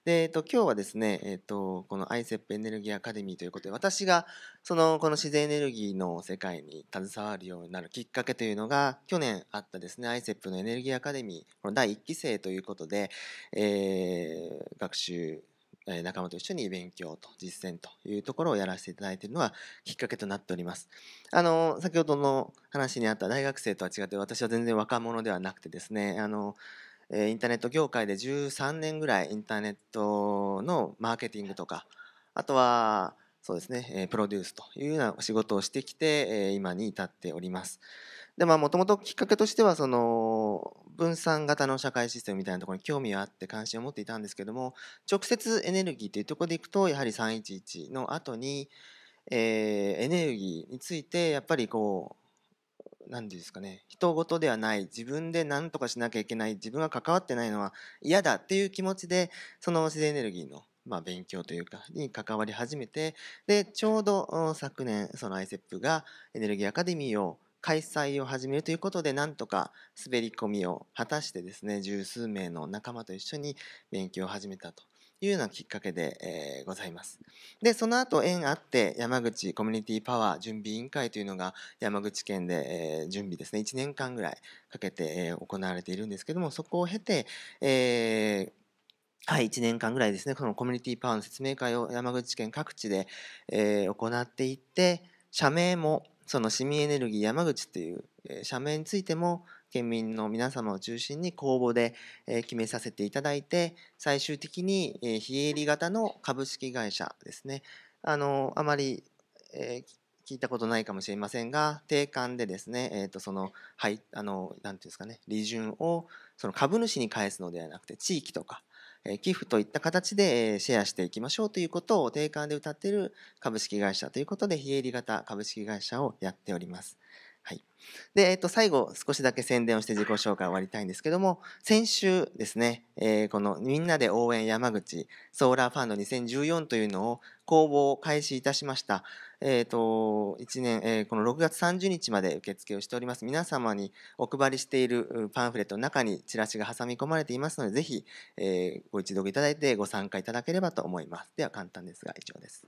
Speaker 7: で、えーと、今日はですね、えーと、とこの ICEP エネルギーアカデミーということで私がそのこの自然エネルギーの世界に携わるようになるきっかけというのが去年あったですね ICEP のエネルギーアカデミーこの第1期生ということで、えー、学習仲間と一緒に勉強と実践というところをやらせていただいているのがきっかけとなっております。あの先ほどの話にあった大学生とは違って私は全然若者ではなくてですねあのインターネット業界で13年ぐらいインターネットのマーケティングとかあとはそうですねプロデュースというようなお仕事をしてきて今に至っております。でもともときっかけとしてはその分散型の社会システムみたいなところに興味があって関心を持っていたんですけども直接エネルギーというところでいくとやはり311の後に、えエネルギーについてやっぱりこう何て言うんですかね人事ではない自分で何とかしなきゃいけない自分が関わってないのは嫌だっていう気持ちでその自然エネルギーのまあ、勉強というかに関わり始めてでちょうど昨年その ICEP がエネルギーアカデミーを開催を始めるということでなんとか滑り込みを果たしてですね十数名の仲間と一緒に勉強を始めたというようなきっかけで、えー、ございます。で、その後縁あって山口コミュニティパワー準備委員会というのが山口県で、えー、準備ですね、1年間ぐらいかけて、えー、行われているんですけども、そこを経て、えーはい、1年間ぐらいですね、このコミュニティパワーの説明会を山口県各地で、え行っていって、社名もその市民エネルギー山口という社名についても県民の皆様を中心に公募で決めさせていただいて最終的に非営利型の株式会社ですねあのあまり、え聞いたことないかもしれませんが定款でですね、えーと、とそのはいあのなんていうんですかね利潤をその株主に返すのではなくて地域とか寄付といった形でシェアしていきましょうということを定款で歌っている株式会社ということで、非営利型株式会社をやっております。はい。で、えっと、最後、少しだけ宣伝をして自己紹介を終わりたいんですけども、先週ですね、えー、このみんなで応援山口ソーラーファンド2014というのを公募を開始いたしました。えーと、1年、えー、この6月30日まで受付をしております。皆様にお配りしているパンフレットの中にチラシが挟み込まれていますので、ぜひ、えー、ご一読いただいてご参加いただければと思いま
Speaker 1: す。では簡単ですが、以上です。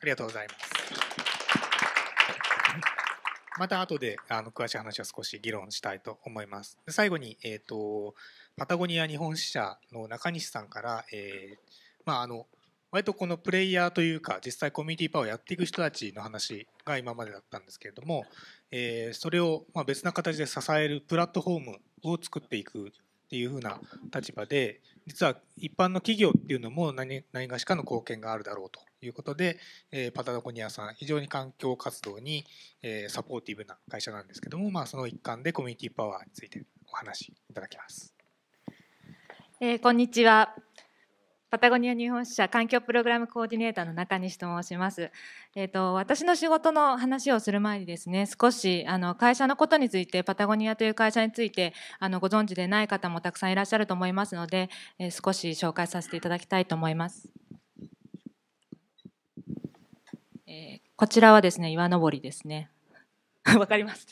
Speaker 1: ありがとうございます。また後であの詳しい話は少し議論したいと思います。最後に、えーと、とパタゴニア日本支社の中西さんから、えーまあ、あの割とこのプレイヤーというか実際コミュニティパワーをやっていく人たちの話が今までだったんですけれども、えそれをま別な形で支えるプラットフォームを作っていくっていうふうな立場で実は一般の企業っていうのも何何がしかの貢献があるだろうということで、えパタゴニアさん非常に環境活動に、えサポーティブな会社なんですけども、まあ、その一環でコミュニティパワーについてお話しいただきます。
Speaker 8: えー、こんにちはパタゴニア日本支社環境プログラムコーディネーターの中西と申します。えっ、ー、と私の仕事の話をする前にですね、少しあの会社のことについてパタゴニアという会社についてあのご存知でない方もたくさんいらっしゃると思いますので、えー、少し紹介させていただきたいと思います。えー、こちらはですね岩登りですね。わかります。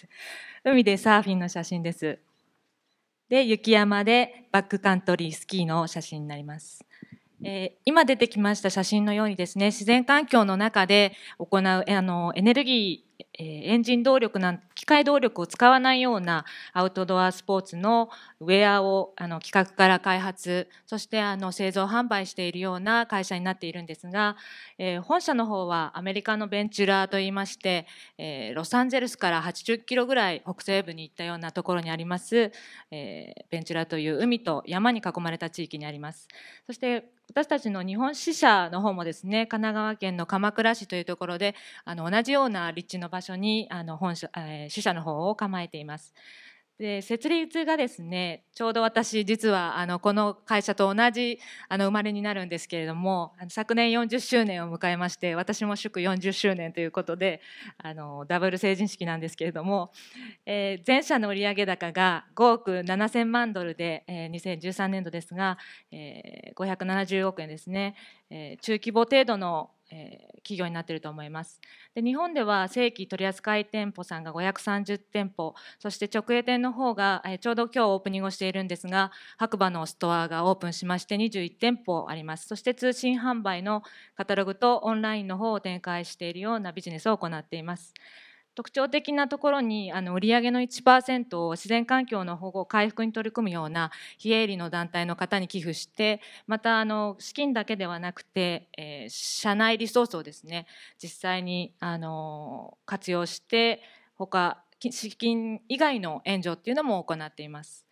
Speaker 8: 海でサーフィンの写真です。で雪山でバックカントリースキーの写真になります。えー、今出てきました写真のようにですね、自然環境の中で行う、あの、エネルギー、えー、エンジン動力な機械動力を使わないようなアウトドアスポーツのウェアを、あの、企画から開発、そして、あの、製造販売しているような会社になっているんですが、えー、本社の方はアメリカのベンチュラーといいまして、えロサンゼルスから80キロぐらい北西部に行ったようなところにあります、えベンチュラーという海と山に囲まれた地域にあります。そして、私たちの日本支社の方もですね神奈川県の鎌倉市というところであの同じような立地の場所にあの本社、えー、支社の方を構えています。で設立がですねちょうど私実はあのこの会社と同じあの生まれになるんですけれども昨年40周年を迎えまして私も祝40周年ということであのダブル成人式なんですけれども、えー、前社の売上高が5億7000万ドルで、えー、2013年度ですが、えー、570億円ですね、えー、中規模程度のえ企業になっていると思いますで日本では正規取扱店舗さんが530店舗そして直営店の方が、えちょうど今日オープニングをしているんですが白馬のストアがオープンしまして21店舗ありますそして通信販売のカタログとオンラインの方を展開しているようなビジネスを行っています。特徴的なところにあの売上の1%を自然環境の保護回復に取り組むような非営利の団体の方に寄付してまたあの資金だけではなくて、えー、社内リソースをですね実際にあの活用して他資金以外の援助っていうのも行っています。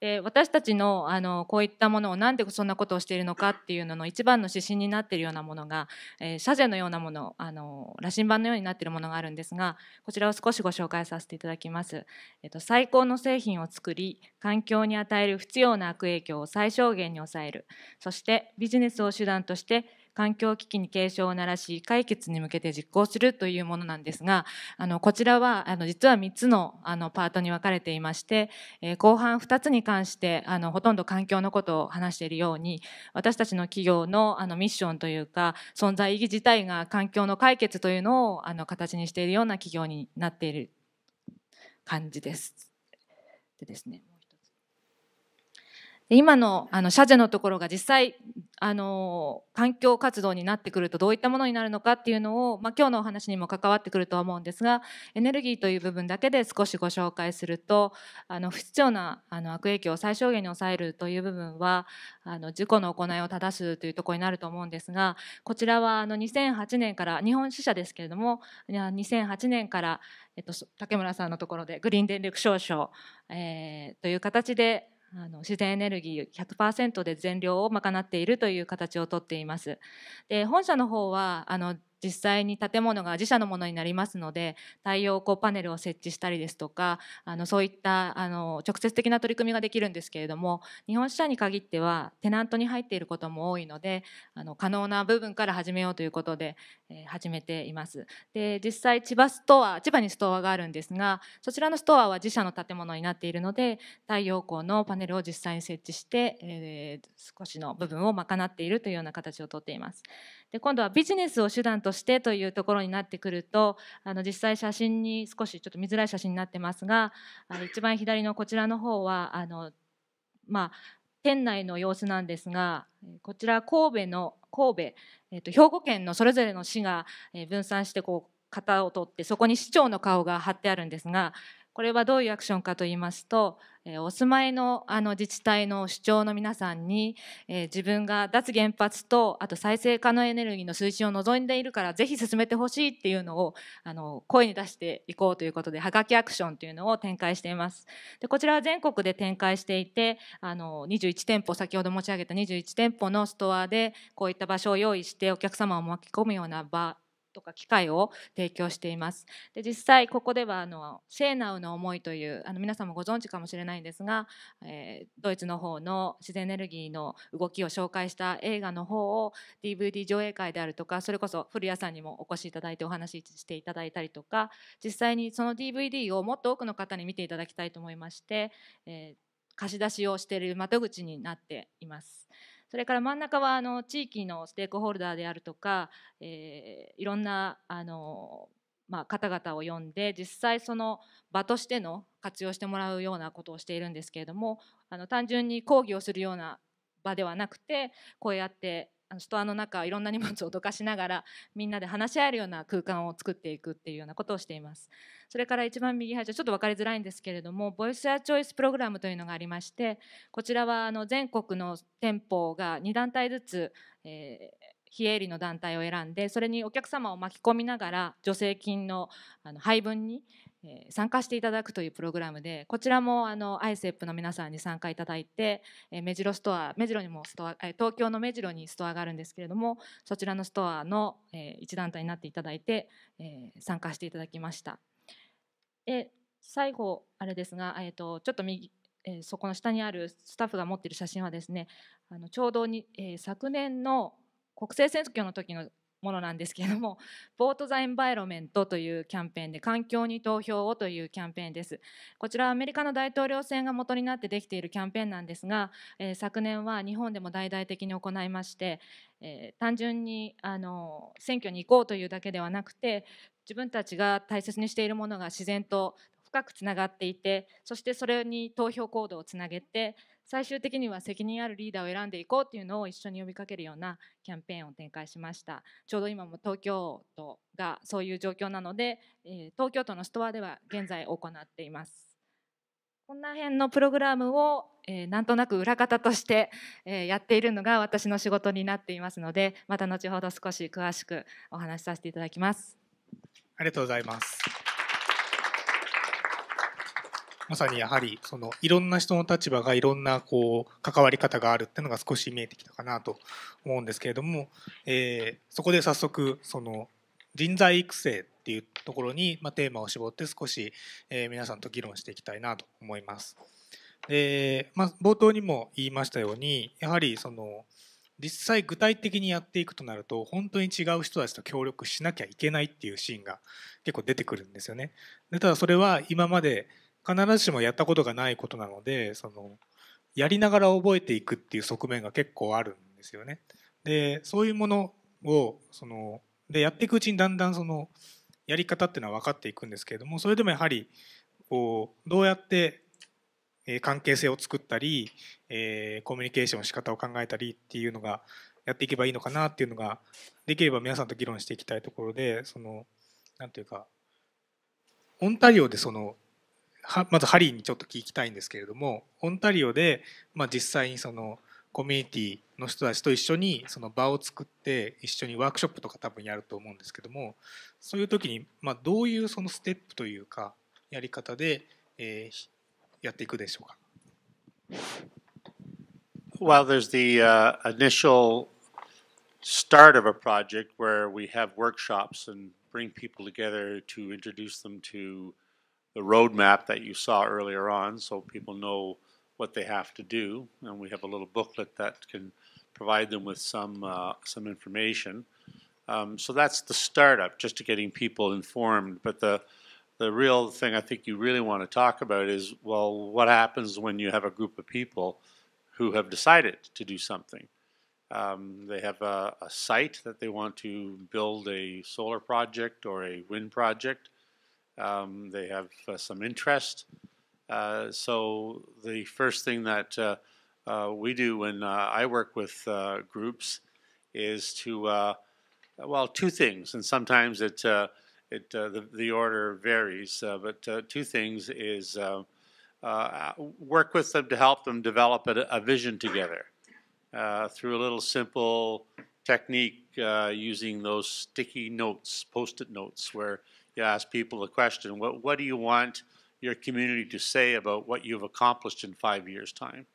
Speaker 8: で私たちのあのこういったものをなんでそんなことをしているのかっていうのの一番の指針になっているようなものが、えー、社税のようなものあの羅針盤のようになっているものがあるんですがこちらを少しご紹介させていただきます、えっと、最高の製品を作り環境に与える不必要な悪影響を最小限に抑えるそしてビジネスを手段として環境危機に警鐘を鳴らし解決に向けて実行するというものなんですがあのこちらはあの実は3つのあのパートに分かれていまして、えー、後半2つに関してあのほとんど環境のことを話しているように私たちの企業のあのミッションというか存在意義自体が環境の解決というのをあの形にしているような企業になっている感じです。でですね今のあの社のところが実際あの環境活動になってくるとどういったものになるのかっていうのを、まあ、今日のお話にも関わってくると思うんですがエネルギーという部分だけで少しご紹介するとあの不必要なあの悪影響を最小限に抑えるという部分はあの事故の行いを正すというところになると思うんですがこちらはあの2008年から日本支社ですけれども2008年から、えっと、竹村さんのところでグリーン電力証書、えー、という形であの自然エネルギー100%で全量を賄っているという形をとっています。で本社の方はあの実際に建物が自社のものになりますので太陽光パネルを設置したりですとかあのそういったあの直接的な取り組みができるんですけれども日本支社に限ってはテナントに入っていることも多いのであの可能な部分から始めようということで、えー、始めています。で実際千葉ストア千葉にストアがあるんですがそちらのストアは自社の建物になっているので太陽光のパネルを実際に設置して、えー、少しの部分を賄っているというような形をとっています。で今度はビジネスを手段としてというところになってくるとあの実際写真に少しちょっと見づらい写真になってますが一番左のこちらの方はあの、まあ、店内の様子なんですがこちら神戸の神戸、えっと兵庫県のそれぞれの市が分散してこう型を取ってそこに市長の顔が貼ってあるんですがこれはどういうアクションかと言いますと、えお住まいのあの自治体の主張の皆さんに、え自分が脱原発とあと再生可能エネルギーの推進を望んでいるからぜひ進めてほしいっていうのをあの声に出していこうということではがきアクションというのを展開していますでこちらは全国で展開していてあの21店舗先ほど申し上げた21店舗のストアでこういった場所を用意してお客様を巻き込むような場とか機会を提供しています。で実際ここではあの聖ナウの思いというあの皆さんもご存知かもしれないんですが、えー、ドイツの方の自然エネルギーの動きを紹介した映画の方を DVD 上映会であるとかそれこそ古谷さんにもお越しいただいてお話ししていただいたりとか実際にその DVD をもっと多くの方に見ていただきたいと思いまして、えー、貸し出しをしている窓口になっています。それから真ん中はあの地域のステークホルダーであるとか、えー、いろんなあの、まあ、方々を呼んで実際その場としての活用してもらうようなことをしているんですけれどもあの単純に講義をするような場ではなくてこうやってストアの中いろんな荷物をどかしながらみんなで話し合えるような空間を作っていくっていうようなことをしていますそれから一番右端ちょっと分かりづらいんですけれどもボイスやチョイスプログラムというのがありましてこちらはあの全国の店舗が2団体ずつ、えー、非営利の団体を選んでそれにお客様を巻き込みながら助成金のあの配分にえ参加していただくというプログラムでこちらもあの ISEP の皆さんに参加いただいて、え目白ストア目白にもストア、え東京の目白にストアがあるんですけれどもそちらのストアの、え一団体になっていただいて、え参加していただきました。で最後あれですが、えーと、ちょっと右、えそこの下にあるスタッフが持っている写真はですねあのちょうどに、えー、昨年の国政選挙の時のものなんですけれども、ボート・ザ・エンバイロメントというキャンペーンで、環境に投票をというキャンペーンです。こちらはアメリカの大統領選が元になってできているキャンペーンなんですが、えー、昨年は日本でも大々的に行いまして、えー、単純にあの選挙に行こうというだけではなくて、自分たちが大切にしているものが自然と深くつながっていてそしてそれに投票行動をつなげて最終的には責任あるリーダーを選んでいこうっていうのを一緒に呼びかけるようなキャンペーンを展開しましたちょうど今も東京都がそういう状況なので、え東京都のストアでは現在行っていますこんな辺のプログラムを、えなんとなく裏方として、えやっているのが私の仕事になっていますのでまた後ほど少し詳しくお話しさせていただきます
Speaker 1: ありがとうございますまさにやはりそのいろんな人の立場がいろんなこう関わり方があるっていうのが少し見えてきたかなと思うんですけれども、えー、そこで早速その人材育成っていうところに、まテーマを絞って少し、え皆さんと議論していきたいなと思います。でまあ、冒頭にも言いましたようにやはりその実際具体的にやっていくとなると本当に違う人たちと協力しなきゃいけないっていうシーンが結構出てくるんですよね。でただそれは今まで必ずしもやったことがないことなのでそのやりながら覚えていくっていう側面が結構あるんですよね。でそういうものをそのでやっていくうちにだんだんそのやり方っていうのは分かっていくんですけれどもそれでもやはりこうどうやって関係性を作ったり、えコミュニケーションの仕方を考えたりっていうのがやっていけばいいのかなっていうのができれば皆さんと議論していきたいところでその何ていうかオンタリオでそのまずハリーにちょっと聞きたいんですけれどもオンタリオで、まあ、実際にそのコミュニティの人たちと一緒にその場を作って一緒にワークショップとか多分やると思うんですけどもそういう時に、まあ、どういうそのステップというかやり方で、えー、やっていくでしょうか
Speaker 3: Well, there's the、uh, initial start of a project where we have workshops and bring people together to introduce them to the roadmap that you saw earlier on so people know what they have to do. And we have a little booklet that can provide them with some, uh, some information. Um, so that's the startup, just to getting people informed. But the, the real thing I think you really want to talk about is, well, what happens when you have a group of people who have decided to do something? Um, they have a, a, site that they want to build a solar project or a wind project. Um, they have uh, some interest. Uh, so the first thing that uh, uh we do when uh, I work with uh, groups is to, well, two things, and sometimes it, it the, the, order varies, but two things is work with them to help them develop a, a vision together through a little simple technique using those sticky notes, post-it notes, where you ask people the question, what, what do you want your community to say about what you've accomplished in five years' time?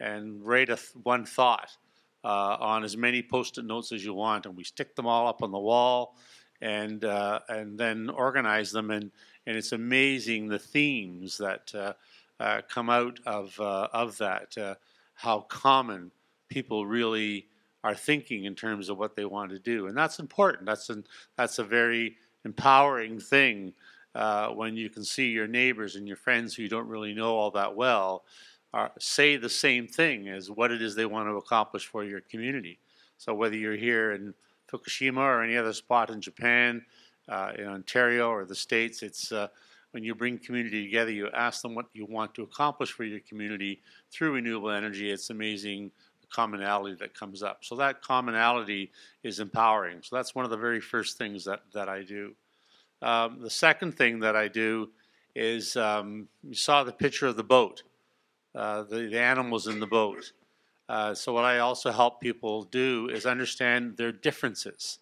Speaker 3: And rate a th one thought uh, on as many post-it notes as you want, and we stick them all up on the wall, and uh, and then organize them, and and it's amazing the themes that uh, uh come out of uh, of that, uh, how common people really are thinking in terms of what they want to do, and that's important. That's an that's a very empowering thing uh, when you can see your neighbors and your friends who you don't really know all that well are, say the same thing as what it is they want to accomplish for your community. So whether you're here in Fukushima or any other spot in Japan, uh, in Ontario or the States, it's uh, when you bring community together, you ask them what you want to accomplish for your community through renewable energy. It's amazing commonality that comes up. So that commonality is empowering. So that's one of the very first things that, that I do. Um, the second thing that I do is um, you saw the picture of the boat, uh, the, the, animals in the boat. Uh, so what I also help people do is understand their differences.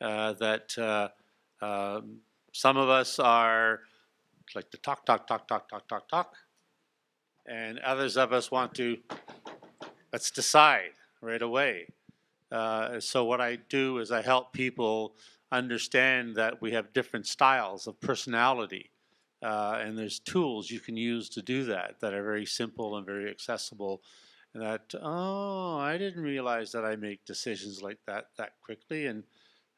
Speaker 3: Uh, that uh, um, some of us are like to talk, talk, talk, talk, talk, talk, talk, and others of us want to let's decide right away. Uh, so what I do is I help people understand that we have different styles of personality. Uh, and there's tools you can use to do that that are very simple and very accessible. And that, oh, I didn't realize that I make decisions like that that quickly. And,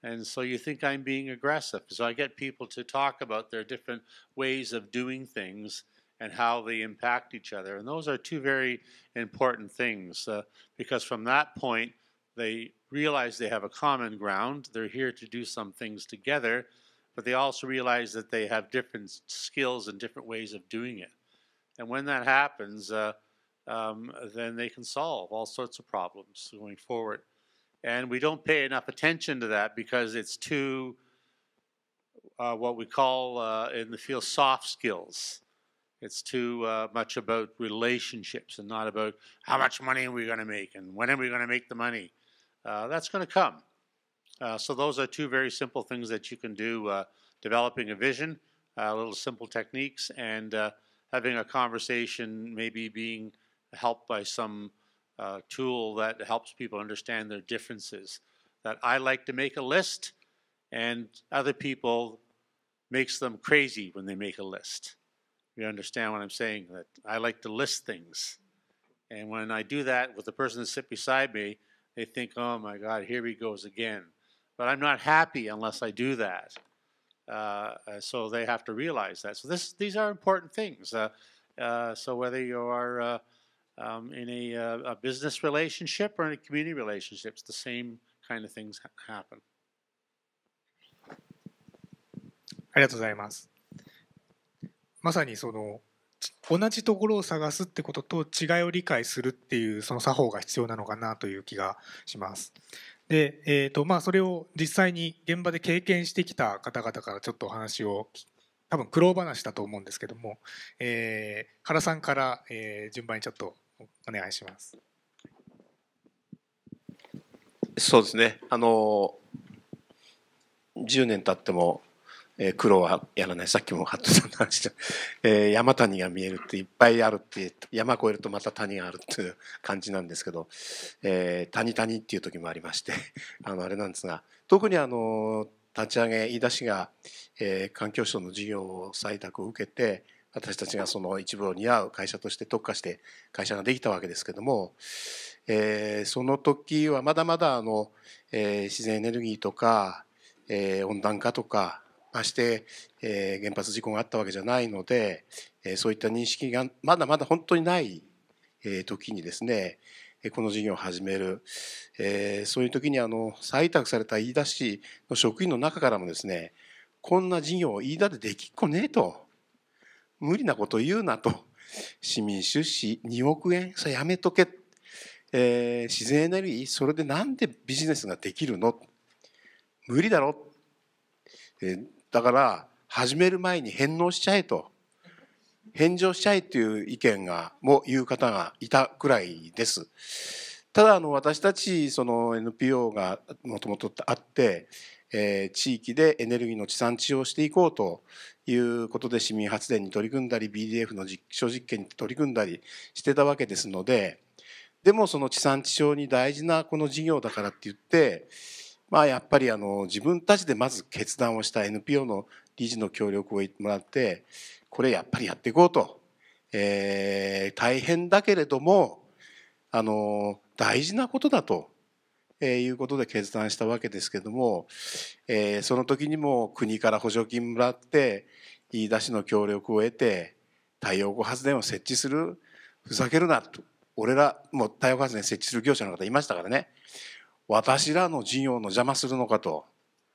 Speaker 3: and so you think I'm being aggressive. So I get people to talk about their different ways of doing things and how they impact each other. And those are two very important things uh, because from that point, they realize they have a common ground. They're here to do some things together, but they also realize that they have different skills and different ways of doing it. And when that happens, uh, um, then they can solve all sorts of problems going forward. And we don't pay enough attention to that because it's too, uh, what we call uh, in the field, soft skills. It's too uh, much about relationships and not about how much money are we going to make and when are we going to make the money. Uh, that's going to come. Uh, so those are two very simple things that you can do: uh, developing a vision, uh, little simple techniques, and uh, having a conversation. Maybe being helped by some tool that helps people understand their differences. That I like to make a list, and other people makes them crazy when they make a list you understand what I'm saying, that I like to list things. And when I do that with the person that sits beside me, they think, oh my God, here he goes again. But I'm not happy unless I do that. Uh, uh so they have to realize that. So this, these are important things. Uh, uh, so whether you are uh, um, in a, uh, a, business relationship or in a community relationship, it's the same kind of things ha happen.
Speaker 1: ありがとうございます。まさにその同じところを探すってことと違いを理解するっていうその作法が必要なのかなという気がします。で、えーとまあ、それを実際に現場で経験してきた方々からちょっとお話を多分苦労話だと思うんですけども、えー、原さんから、えー、順番にちょっとお願いします。
Speaker 4: そうですねあの10年経ってもえー、黒はやらないさっきもハッさんの話で、えー、山谷が見えるっていっぱいあるって山越えるとまた谷があるっていう感じなんですけど、えー、谷谷っていう時もありまして あのあれなんですが特にあの立ち上げ飯田市が、えー、環境省の事業を採択を受けて私たちがその一部を担う会社として特化して会社ができたわけですけども、えー、その時はまだまだあの、えー、自然エネルギーとか、えー、温暖化とかまして、えー、原発事故があったわけじゃないので、えー、そういった認識がまだまだ本当にない、えー、時にですねこの事業を始める、えー、そういう時にあの採択された飯田市の職員の中からもですねこんな事業飯田でできっこねえと無理なこと言うなと市民出資2億円それやめとけ、えー、自然エネルギーそれでなんでビジネスができるの無理だろ、だから始める前に返納しちゃえと返上しちゃえという意見がも言う方がいたくらいです。ただあの私たちその NPO がもともとあって、えー、地域でエネルギーの地産地消をしていこうということで市民発電に取り組んだり BDF の実証実験に取り組んだりしてたわけですのででもその地産地消に大事なこの事業だからって言ってまあ、やっぱりあの自分たちでまず決断をした NPO の理事の協力をもらってこれやっぱりやっていこうと、えー、大変だけれどもあの大事なことだと、えー、いうことで決断したわけですけども、えー、その時にも国から補助金もらって飯田市の協力を得て太陽光発電を設置するふざけるなと俺らも太陽光発電設置する業者の方いましたからね私らの事業の邪魔するのかと、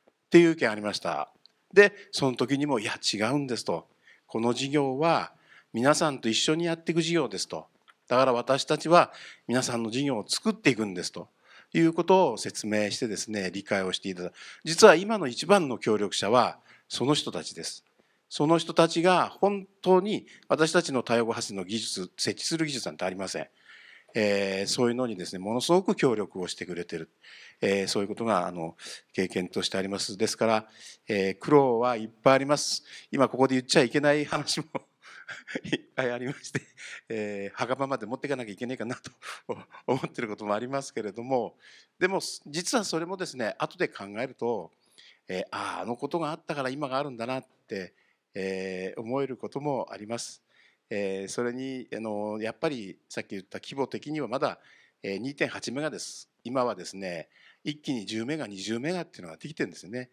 Speaker 4: っていう意見ありました。で、その時にも、いや、違うんですと。この事業は皆さんと一緒にやっていく事業ですと。だから私たちは皆さんの事業を作っていくんですということを説明してですね、理解をしていただく。実は今の一番の協力者はその人たちです。その人たちが本当に私たちの対応発信の技術、設置する技術なんてありません。えー、そういうのにですねものすごく協力をしてくれてる、えー、そういうことがあの経験としてありますですから、えー、苦労はいっぱいあります今ここで言っちゃいけない話も いっぱいありまして、えー、墓場まで持っていかなきゃいけないかなと思ってることもありますけれどもでも実はそれもですね後で考えると、えー、あああのことがあったから今があるんだなって、えー、思えることもあります。それにあのやっぱりさっき言った規模的にはまだ2.8メガです今はですね一気に10メガ20メガっていうのができてるんですよね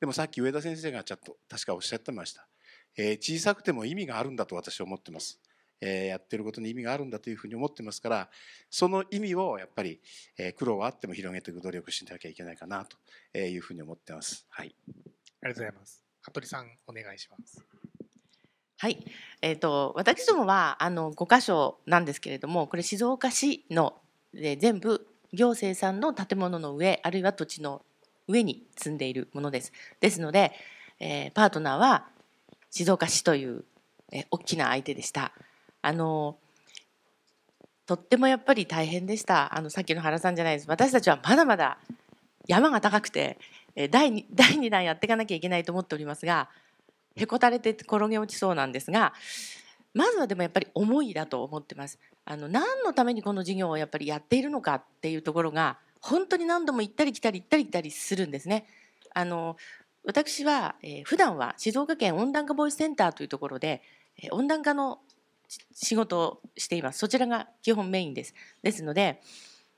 Speaker 4: でもさっき上田先生がちょっと確かおっしゃってました、小さくても意味があるんだと私は思ってます、やってることに意味があるんだというふうに思ってますからその意味をやっぱり、苦労はあっても広げていく努力しなきゃいけないかな
Speaker 5: というふうに思ってま
Speaker 4: すはいあり
Speaker 1: がとうございます香取さんお願いします
Speaker 5: はい、えっ、ー、と私どもはあの5箇所なんですけれどもこれ静岡市ので全部行政さんの建物の上あるいは土地の上に積んでいるものです。ですので、えー、パートナーは静岡市という、えー、大きな相手でした。あのとってもやっぱり大変でした。あのさっきの原さんじゃないです。私たちはまだまだ山が高くて、えー、第 2, 第2弾やっていかなきゃいけないと思っておりますがへこたれて転げ落ちそうなんですがまずはでもやっぱり思いだと思ってます。あの何のためにこの事業をやっぱりやっているのかっていうところが本当に何度も行ったり来たり行ったり来たりするんですね。あの私は、えー、普段は静岡県温暖化ボイスセンターというところで、えー、温暖化の仕事をしています。そちらが基本メインです。ですので、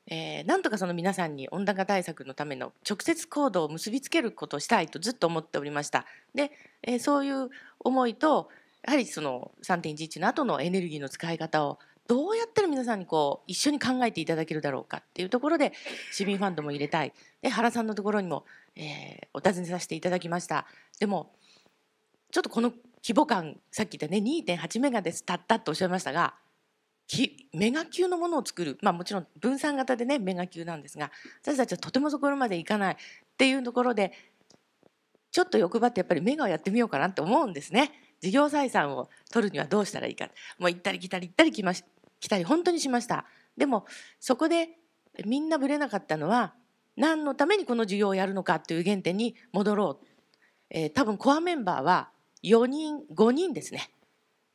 Speaker 5: えー、なんとかその皆さんに温暖化対策のための直接行動を結びつけることをしたいとずっと思っておりました。で、えー、そういう思いとやはりその3.11の後のエネルギーの使い方をどうやったら皆さんにこう一緒に考えていただけるだろうかっていうところで市民ファンドも入れたいで原さんのところにも、えー、お尋ねさせていただきましたでもちょっとこの規模感さっき言ったね2.8メガですたったとおっしゃいましたがきメガ級のものを作る、まあ、もちろん分散型でねメガ級なんですが私たちはとてもそこまでいかないっていうところでちょっと欲張ってやっぱりメガをやってみようかなって思うんですね。事業採算を取るにはどうしたらいいかもう行ったり来たり行ったり来まし来たり本当にしました。でもそこでみんなぶれなかったのは何のためにこの授業をやるのかという原点に戻ろう、えー、多分コアメンバーは4人5人ですね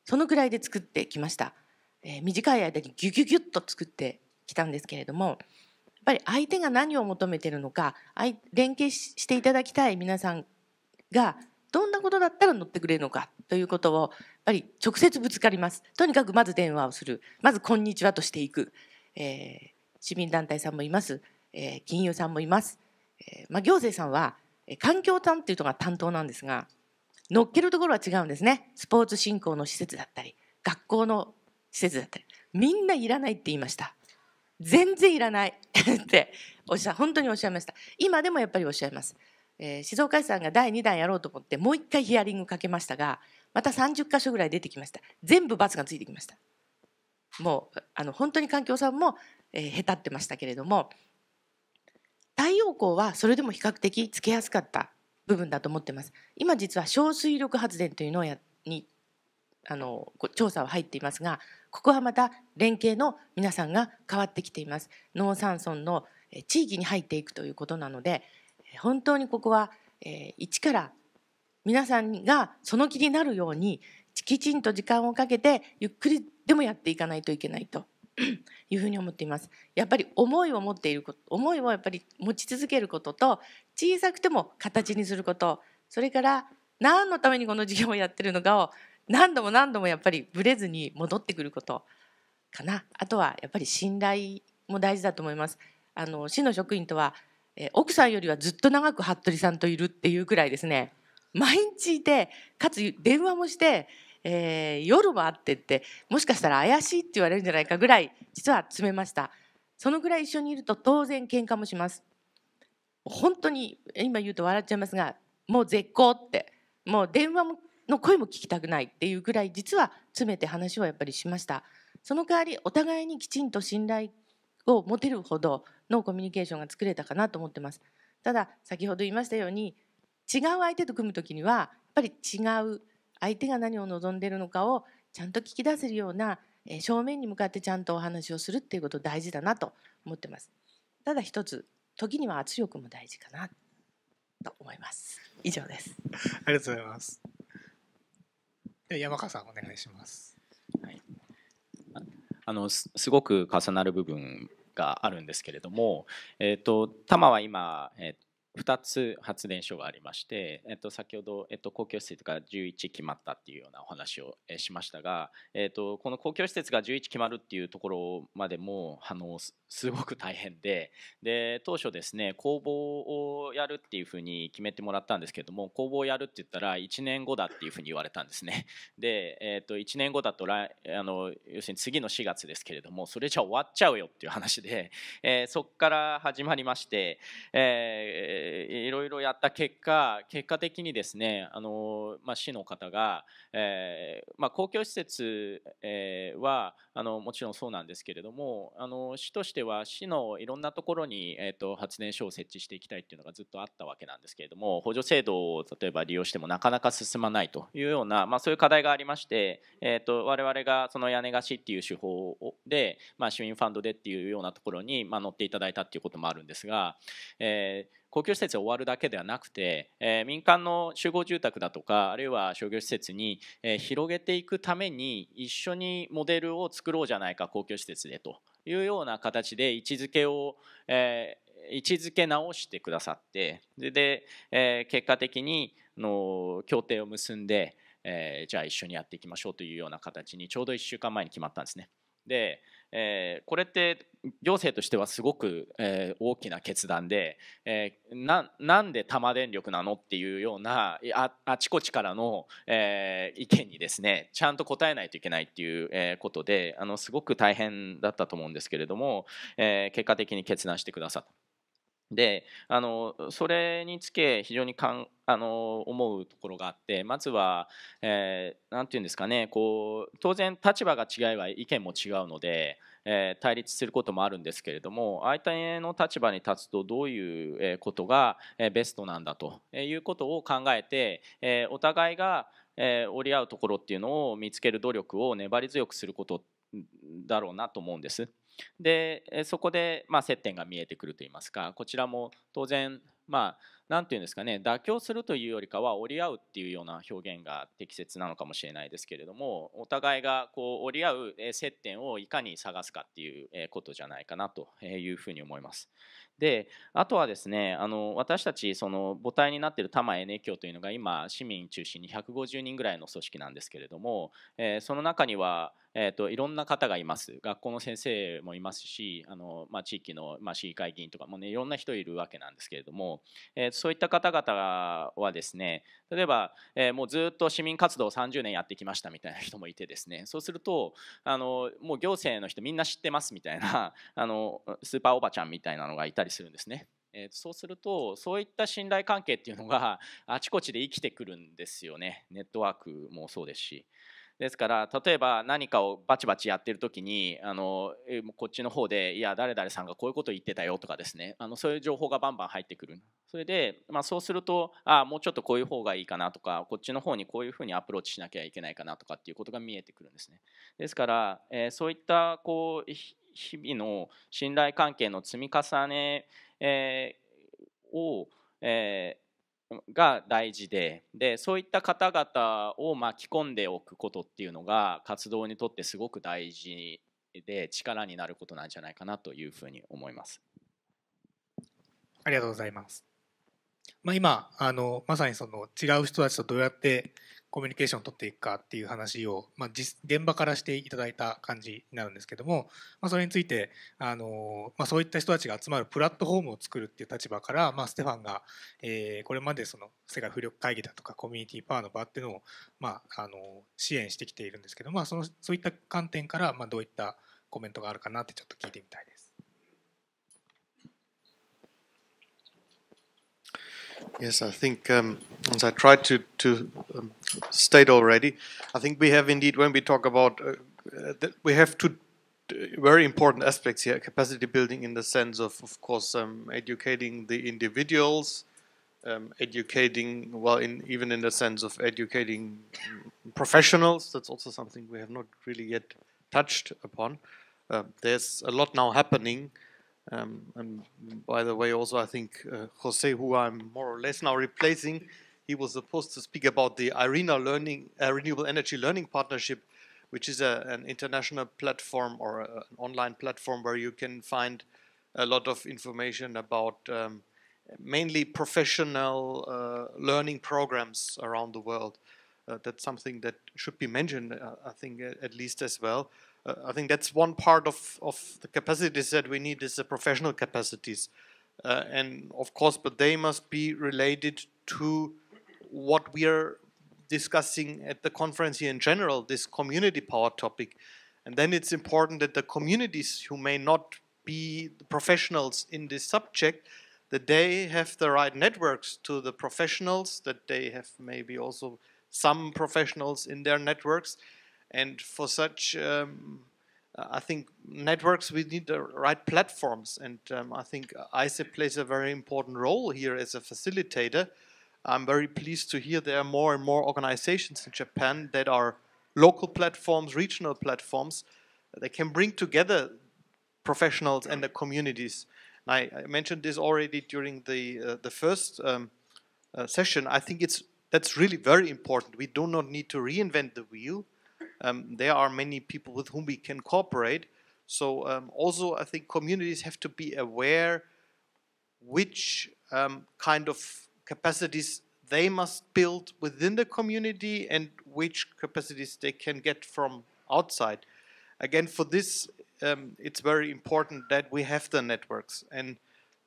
Speaker 5: そのくらいで作ってきましたえ短い間にギュギュギュッと作ってきたんですけれどもやっぱり相手が何を求めてるのか連携していただきたい皆さんがどんなことだったら乗ってくれるのかということをやっぱり直接ぶつかりますとにかくまず電話をするまず「こんにちは」としていく、えー、市民団体さんもいます、えー、金融さんもいます、えまあ、行政さんは環境担っていうのが担当なんですが乗っけるところは違うんですねスポーツ振興の施設だったり学校の施設だったり、みんないらないって言いました。全然いらない っておっしゃ、本当におっしゃいました。今でもやっぱりおっしゃいます。えー、静岡市さんが第2弾やろうと思ってもう一回ヒアリングかけましたがまた30箇所ぐらい出てきました全部罰がついてきましたもうあの本当に環境さんも、えー、下手ってましたけれども太陽光はそれでも比較的つけやすかった部分だと思ってます今実は小水力発電というのをやにあの調査は入っていますがここはまた連携の皆さんが変わってきています。農産村の地域に入っていくということなので、本当にここは、一から皆さんがその気になるように、きちんと時間をかけて、ゆっくりでもやっていかないといけないと いうふうに思っています。やっぱり思いを持っていること、思いをやっぱり持ち続けることと、小さくても形にすること、それから何のためにこの事業をやっているのかを何度も何度もやっぱりブレずに戻ってくることかなあとはやっぱり信頼も大事だと思います。あの市の職員とは、え奥さんよりはずっと長く服部さんといるっていうくらいですね毎日いてかつ電話もして、えー、夜も会ってってもしかしたら怪しいって言われるんじゃないかぐらい実は詰めましたそのぐらい一緒にいると当然喧嘩もします本当に今言うと笑っちゃいますがもう絶好ってもう電話もの声も聞きたくないっていうぐらい実は詰めて話はやっぱりしました。その代わりお互いにきちんと信頼を持てるほどのコミュニケーションが作れたかなと思ってます。ただ先ほど言いましたように違う相手と組む時にはやっぱり違う相手が何を望んでいるのかをちゃんと聞き出せるような正面に向かってちゃんとお話をするっていうこと大事だなと思ってます。ただ一つ時には圧力も大事かなと思います。以上です。
Speaker 1: ありがとうございます。山川さんお願いします。はい、
Speaker 6: あのすごく重なる部分があるんですけれども、えーと、とタは今、え2つ発電所がありまして、えっと、先ほど、えっと、公共施設が11決まったっていうようなお話をしましたが、えっと、この公共施設が11決まるっていうところまでもあのすごく大変でで当初ですね工房をやるっていうふうに決めてもらったんですけども工房をやるって言ったら1年後だっていうふうに言われたんですねで、えっと、1年後だと来あの要するに次の4月ですけれどもそれじゃ終わっちゃうよっていう話で、えー、そこから始まりまして、えーえー、いろいろやった結果結果的にですねあの、まあ、市の方が、えーまあ、公共施設、えー、はあのもちろんそうなんですけれどもあの市としては市のいろんなところに、えーと、発電所を設置していきたいっていうのがずっとあったわけなんですけれども補助制度を例えば利用してもなかなか進まないというような、まあ、そういう課題がありまして、えーと、我々がその屋根貸しっていう手法で、まあ、市民ファンドでっていうようなところに、まあ、乗っていただいたっていうこともあるんですが、えー公共施設終わるだけではなくて、え民間の集合住宅だとかあるいは商業施設に、え広げていくために一緒にモデルを作ろうじゃないか公共施設でというような形で位置づけを、え位置づけ直してくださってでえ結果的にの協定を結んで、えじゃあ一緒にやっていきましょうというような形にちょうど1週間前に決まったんですね。で、えー、これって行政としてはすごく、えー、大きな決断で、えー、なんで多摩電力なのっていうようなああちこちからの、えー、意見にですねちゃんと答えないといけないっていう、えことであのすごく大変だったと思うんですけれども、えー、結果的に決断してくださった。であのそれにつけ非常にかんあの思うところがあってまずは何、えー、て言うんですかねこう当然立場が違えば意見も違うので、えー、対立することもあるんですけれども相手の立場に立つとどういうことがベストなんだということを考えて、えー、お互いが折り合うところっていうのを見つける努力を粘り強くすることだろうなと思うんです。でそこで、まあ、接点が見えてくるといいますかこちらも当然まあ何て言うんですかね妥協するというよりかは折り合うっていうような表現が適切なのかもしれないですけれどもお互いがこう折り合う接点をいかに探すかっていうことじゃないかなというふうに思います。であとはですねあの私たちその母体になっている多摩エネ協というのが今市民中心に150人ぐらいの組織なんですけれども、えー、その中にはえーと、いろんな方がいます学校の先生もいますしあの、まあ、地域の、まあ、市議会議員とかもねいろんな人いるわけなんですけれども、えー、そういった方々はですね例えば、えー、もうずっと市民活動を30年やってきましたみたいな人もいてですねそうするとあのもう行政の人みんな知ってますみたいな あのスーパーおばちゃんみたいなのがいたりするんですね。えそうするとそういった信頼関係っていうのがあちこちで生きてくるんですよねネットワークもそうですしですから例えば何かをバチバチやってる時にあのこっちの方で「いや誰々さんがこういうこと言ってたよ」とかですねあのそういう情報がバンバン入ってくるそれで、まあ、そうするとああもうちょっとこういう方がいいかなとかこっちの方にこういうふうにアプローチしなきゃいけないかなとかっていうことが見えてくるんですねですから、えー、そういったこう日々の信頼関係の積み重ね、えー、を、えーが大事ででそういった方々を巻き込んでおくことっていうのが活動にとってすごく大事で力になることなんじゃな
Speaker 1: いかなというふうに思います。ありがとうございます。まあ、今あのまさにその違う人たちとどうやってコミュニケーションを取っていくかっていう話を、まあ、現場からしていただいた感じになるんですけども、まあ、それについてあの、まあ、そういった人たちが集まるプラットフォームを作るっていう立場から、まあ、ステファンが、えー、これまでその世界風力会議だとかコミュニティパワーの場っていうのを、まあ、あの支援してきているんですけど、まあ、そのそういった観点から、まあ、どういったコメントがあるかなってちょっと聞いてみたいです。
Speaker 2: Yes, I think, um, as I tried to, to um, state already, I think we have indeed, when we talk about, uh, uh that we have two uh, very important aspects here capacity building in the sense of, of course, um, educating the individuals. Um, educating, well, in, even in the sense of educating professionals, that's also something we have not really yet touched upon. Uh, there's a lot now happening um, and by the way, also I think uh, Jose, who I'm more or less now replacing, he was supposed to speak about the IRENA learning, uh, Renewable Energy Learning Partnership, which is a, an international platform or a, an online platform where you can find a lot of information about um, mainly professional uh, learning programs around the world. Uh, that's something that should be mentioned, uh, I think, at least as well uh, I think that's one part of, of the capacities that we need is the professional capacities. Uh, and of course, but they must be related to what we are discussing at the conference here in general, this community power topic. And then it's important that the communities who may not be professionals in this subject, that they have the right networks to the professionals, that they have maybe also some professionals in their networks, and for such, um, I think networks, we need the right platforms. And um, I think ISIP plays a very important role here as a facilitator. I'm very pleased to hear there are more and more organizations in Japan that are local platforms, regional platforms that can bring together professionals and the communities. And I, I, mentioned this already during the uh, the first um, uh, session. I think it's that's really very important. We do not need to reinvent the wheel um, there are many people with whom we can cooperate. So um, also, I think communities have to be aware which um, kind of capacities they must build within the community and which capacities they can get from outside. Again, for this, um, it's very important that we have the networks. And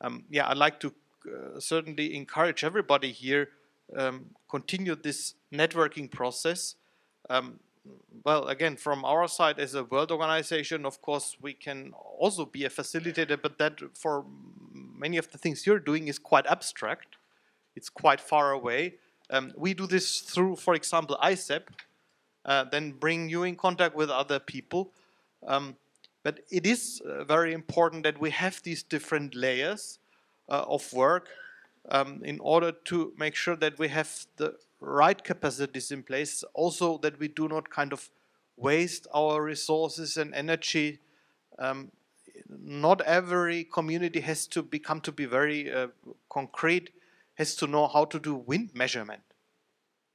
Speaker 2: um, yeah, I'd like to uh, certainly encourage everybody here um, continue this networking process. Um, well, again, from our side as a world organization, of course, we can also be a facilitator, but that for many of the things you're doing is quite abstract. It's quite far away. Um, we do this through, for example, ICEP, uh, then bring you in contact with other people. Um, but it is uh, very important that we have these different layers uh, of work um, in order to make sure that we have the right capacities in place, also that we do not kind of waste our resources and energy. Um, not every community has to become to be very uh, concrete, has to know how to do wind measurement.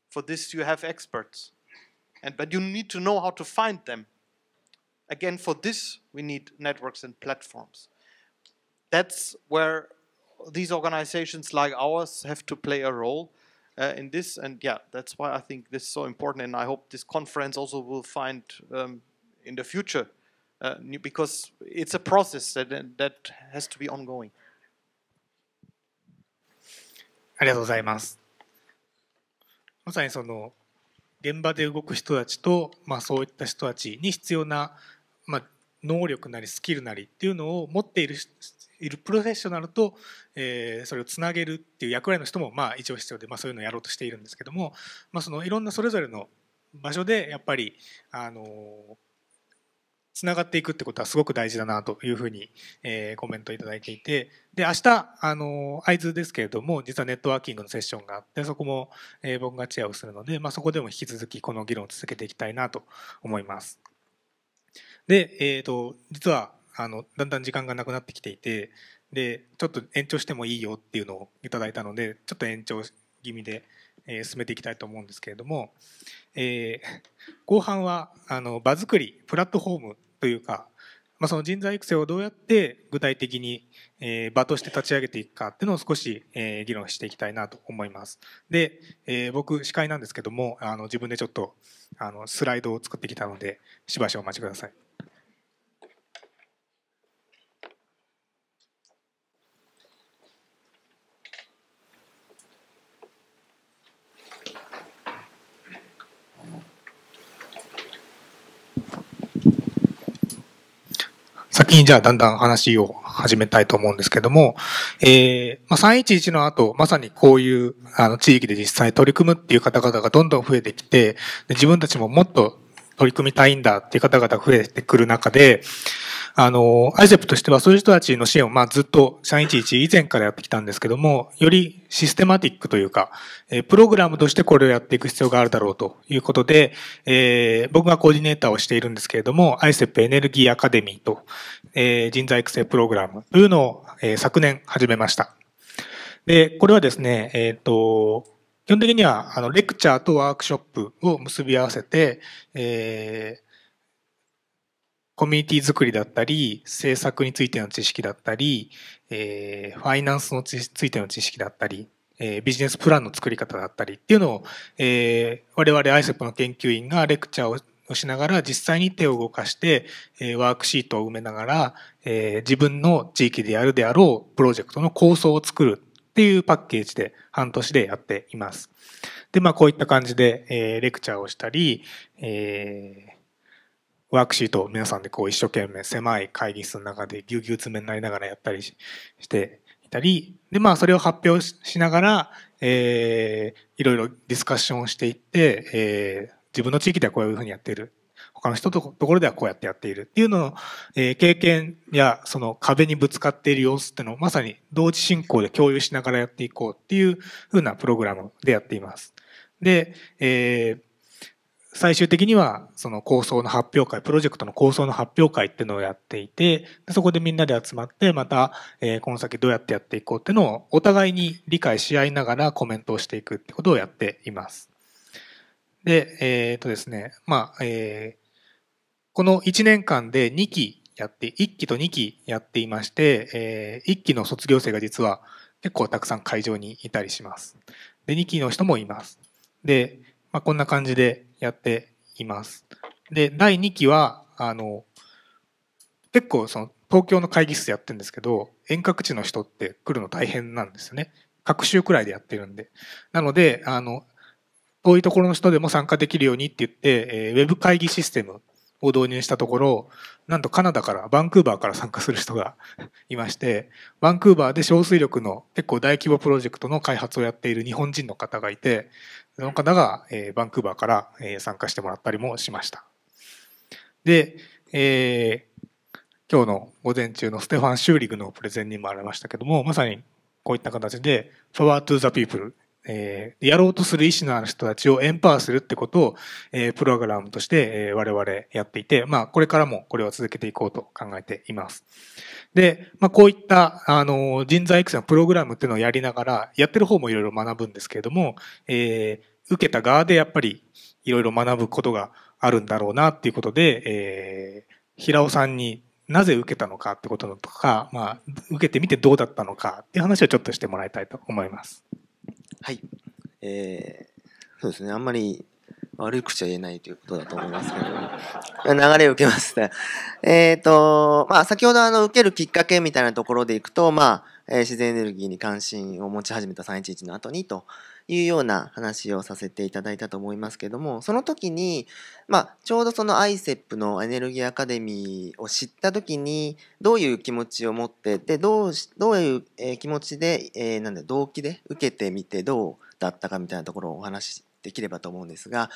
Speaker 2: For this, you have experts, and but you need to know how to find them. Again, for this, we need networks and platforms. That's where these organizations like ours have to play a role uh, in this. And yeah, that's why I think this is so important. And I hope this conference also will find um, in the future, uh, because it's a process that, that has to be ongoing.
Speaker 1: ありがとうございます。ま
Speaker 2: さにその現場で動く人たち
Speaker 1: と、まあ、そういった人たちに必要な、まあ、能力なりスキルなりっていうのを持っているいるプロフェッショナルと、えー、それをつなげるっていう役割の人もまあ一応必要で、まあ、そういうのをやろうとしているんですけども、まあ、そのいろんなそれぞれの場所でやっぱりあのつながっていくってことはすごく大事だなというふうに、えー、コメントいただいていてで明日あの会津ですけれども実はネットワーキングのセッションがあってそこも、えー、僕がチェアをするので、まあ、そこでも引き続きこの議論を続けていきたいなと思います。で、えーと実はあのだんだん時間がなくなってきていてでちょっと延長してもいいよっていうのをいただいたのでちょっと延長気味で、えー、進めていきたいと思うんですけれども、えー、後半はあの場作りプラットフォームというか、まあ、その人材育成をどうやって具体的に、えー、場として立ち上げていくかっていうのを少し、えー、議論していきたいなと思います。で、えー、僕司会なんですけどもあの自分でちょっとあのスライドを作ってきたのでしばしお待ちください。にじゃあだんだん話を始めたいと思うんですけども、えー、まあ、311の後、まさにこういうあの地域で実際取り組むっていう方々がどんどん増えてきて、で自分たちももっと取り組みたいんだっていう方々増えてくる中で、あの、アイゼップとしてはそういう人たちの支援を、まあ、ずっと311以前からやってきたんですけども、よりシステマティックというか、えプログラムとしてこれをやっていく必要があるだろうということで、えー、僕がコーディネーターをしているんですけれども、アイセップエネルギーアカデミーと、えー、人材育成プログラムというのを、えー、昨年始めました。で、これはですね、えっ、と、基本的には、あの、レクチャーとワークショップを結び合わせて、えー、コミュニティ作りだったり、政策についての知識だったり、えー、ファイナンスについての知識だったり、えー、ビジネスプランの作り方だったりっていうのを、えー、我々 ICEP の研究員がレクチャーをしながら実際に手を動かして、えー、ワークシートを埋めながら、えー、自分の地域でやるであろうプロジェクトの構想を作るっていうパッケージで半年でやっています。で、まあこういった感じで、えー、レクチャーをしたり、えー、ワークシートを皆さんでこう一生懸命狭い会議室の中でぎゅうぎゅう詰めになりながらやったりしていたり、で、まあそれを発表しながら、えー、いろいろディスカッションをしていって、えー、自分の地域ではこういうふうにやっている他の人とところではこうやってやっているっていうのの、えー、経験やその壁にぶつかっている様子っていうのをまさに同時進行で共有しながらやっていこうっていうふうなプログラムでやっています。で、えー最終的にはその構想の発表会プロジェクトの構想の発表会っていうのをやっていてそこでみんなで集まってまた、えー、この先どうやってやっていこうっていうのをお互いに理解し合いながらコメントをしていくってことをやっています。でえっ、ー、とですねまあえーこの1年間で2期やって、1期と2期やっていまして、えー、1期の卒業生が実は結構たくさん会場にいたりします。で、2期の人もいます。で、まあ、こんな感じでやっています。で、第2期は、あの、結構その東京の会議室やってるんですけど、遠隔地の人って来るの大変なんですよね。各週くらいでやってるんで。なので、あの、遠いところの人でも参加できるようにって言って、えー、ウェブ会議システムを導入したところなんとカナダからバンクーバーから参加する人が いましてバンクーバーで小水力の結構大規模プロジェクトの開発をやっている日本人の方がいてその方が、えー、バンクーバーから、えー、参加してもらったりもしました。で、えー、今日の午前中のステファン・シューリグのプレゼンにもありましたけどもまさにこういった形で Power to the People えー、やろうとする意思のある人たちをエンパワーするってことを、えー、プログラムとして、えー、我々やっていて、まあ、これからもこれを続けていこうと考えています。で、まあ、こういった、あの、人材育成のプログラムっていうのをやりながら、やってる方もいろいろ学ぶんですけれども、えー、受けた側でやっぱりいろいろ学ぶことがあるんだろうなっていうことで、えー、平尾さんになぜ受けたのかってこととか、まあ、受けてみてどうだったのかっていう話をちょっとしてもらいたいと思います。はい。えー、そうですね。あんまり悪い口は言えないということだと思
Speaker 7: いますけど、流れを受けます、ね。えっ、と、まあ、先ほどあの、受けるきっかけみたいなところでいくと、まあ、えー、自然エネルギーに関心を持ち始めた311の後にというような話をさせていただいたと思いますけども、その時に、まあ、ちょうどその ICEP のエネルギーアカデミーを知った時に、どういう気持ちを持って、で、どうどういう、え気持ちで、えー、なんだ、動機で受けてみてどうだったかみたいなところをお話しできればと思うんですが、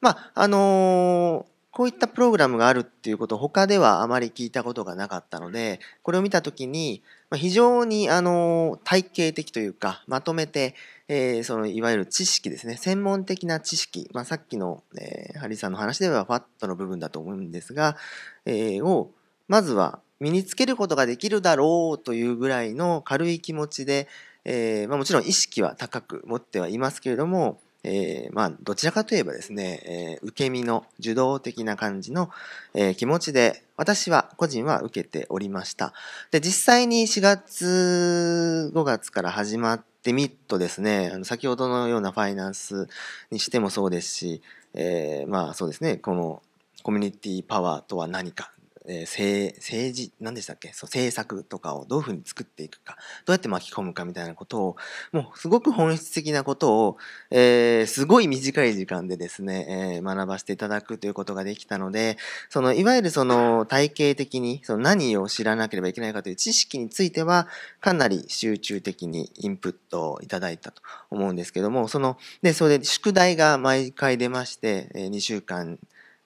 Speaker 7: まあ、あのーこういったプログラムがあるっていうことを他ではあまり聞いたことがなかったので、これを見たときに、非常にあの体系的というか、まとめて、えー、そのいわゆる知識ですね、専門的な知識、まあ、さっきの、えー、ハリーさんの話ではファットの部分だと思うんですが、えー、をまずは身につけることができるだろうというぐらいの軽い気持ちで、えーまあ、もちろん意識は高く持ってはいますけれども、えー、まあ、どちらかといえばですね、えー、受け身の受動的な感じの、えー、気持ちで、私は、個人は受けておりました。で、実際に4月、5月から始まってみっとですね、あの先ほどのようなファイナンスにしてもそうですし、えまあそうですね、このコミュニティパワーとは何かえー、政治何でしたっけそう政策とかをどういうふうに作っていくかどうやって巻き込むかみたいなことをもうすごく本質的なことを、えー、すごい短い時間でですね、えー、学ばせていただくということができたのでそのいわゆるその体系的にその何を知らなければいけないかという知識についてはかなり集中的にインプットをいただいたと思うんですけどもそのでそれで宿題が毎回出まして、え2週間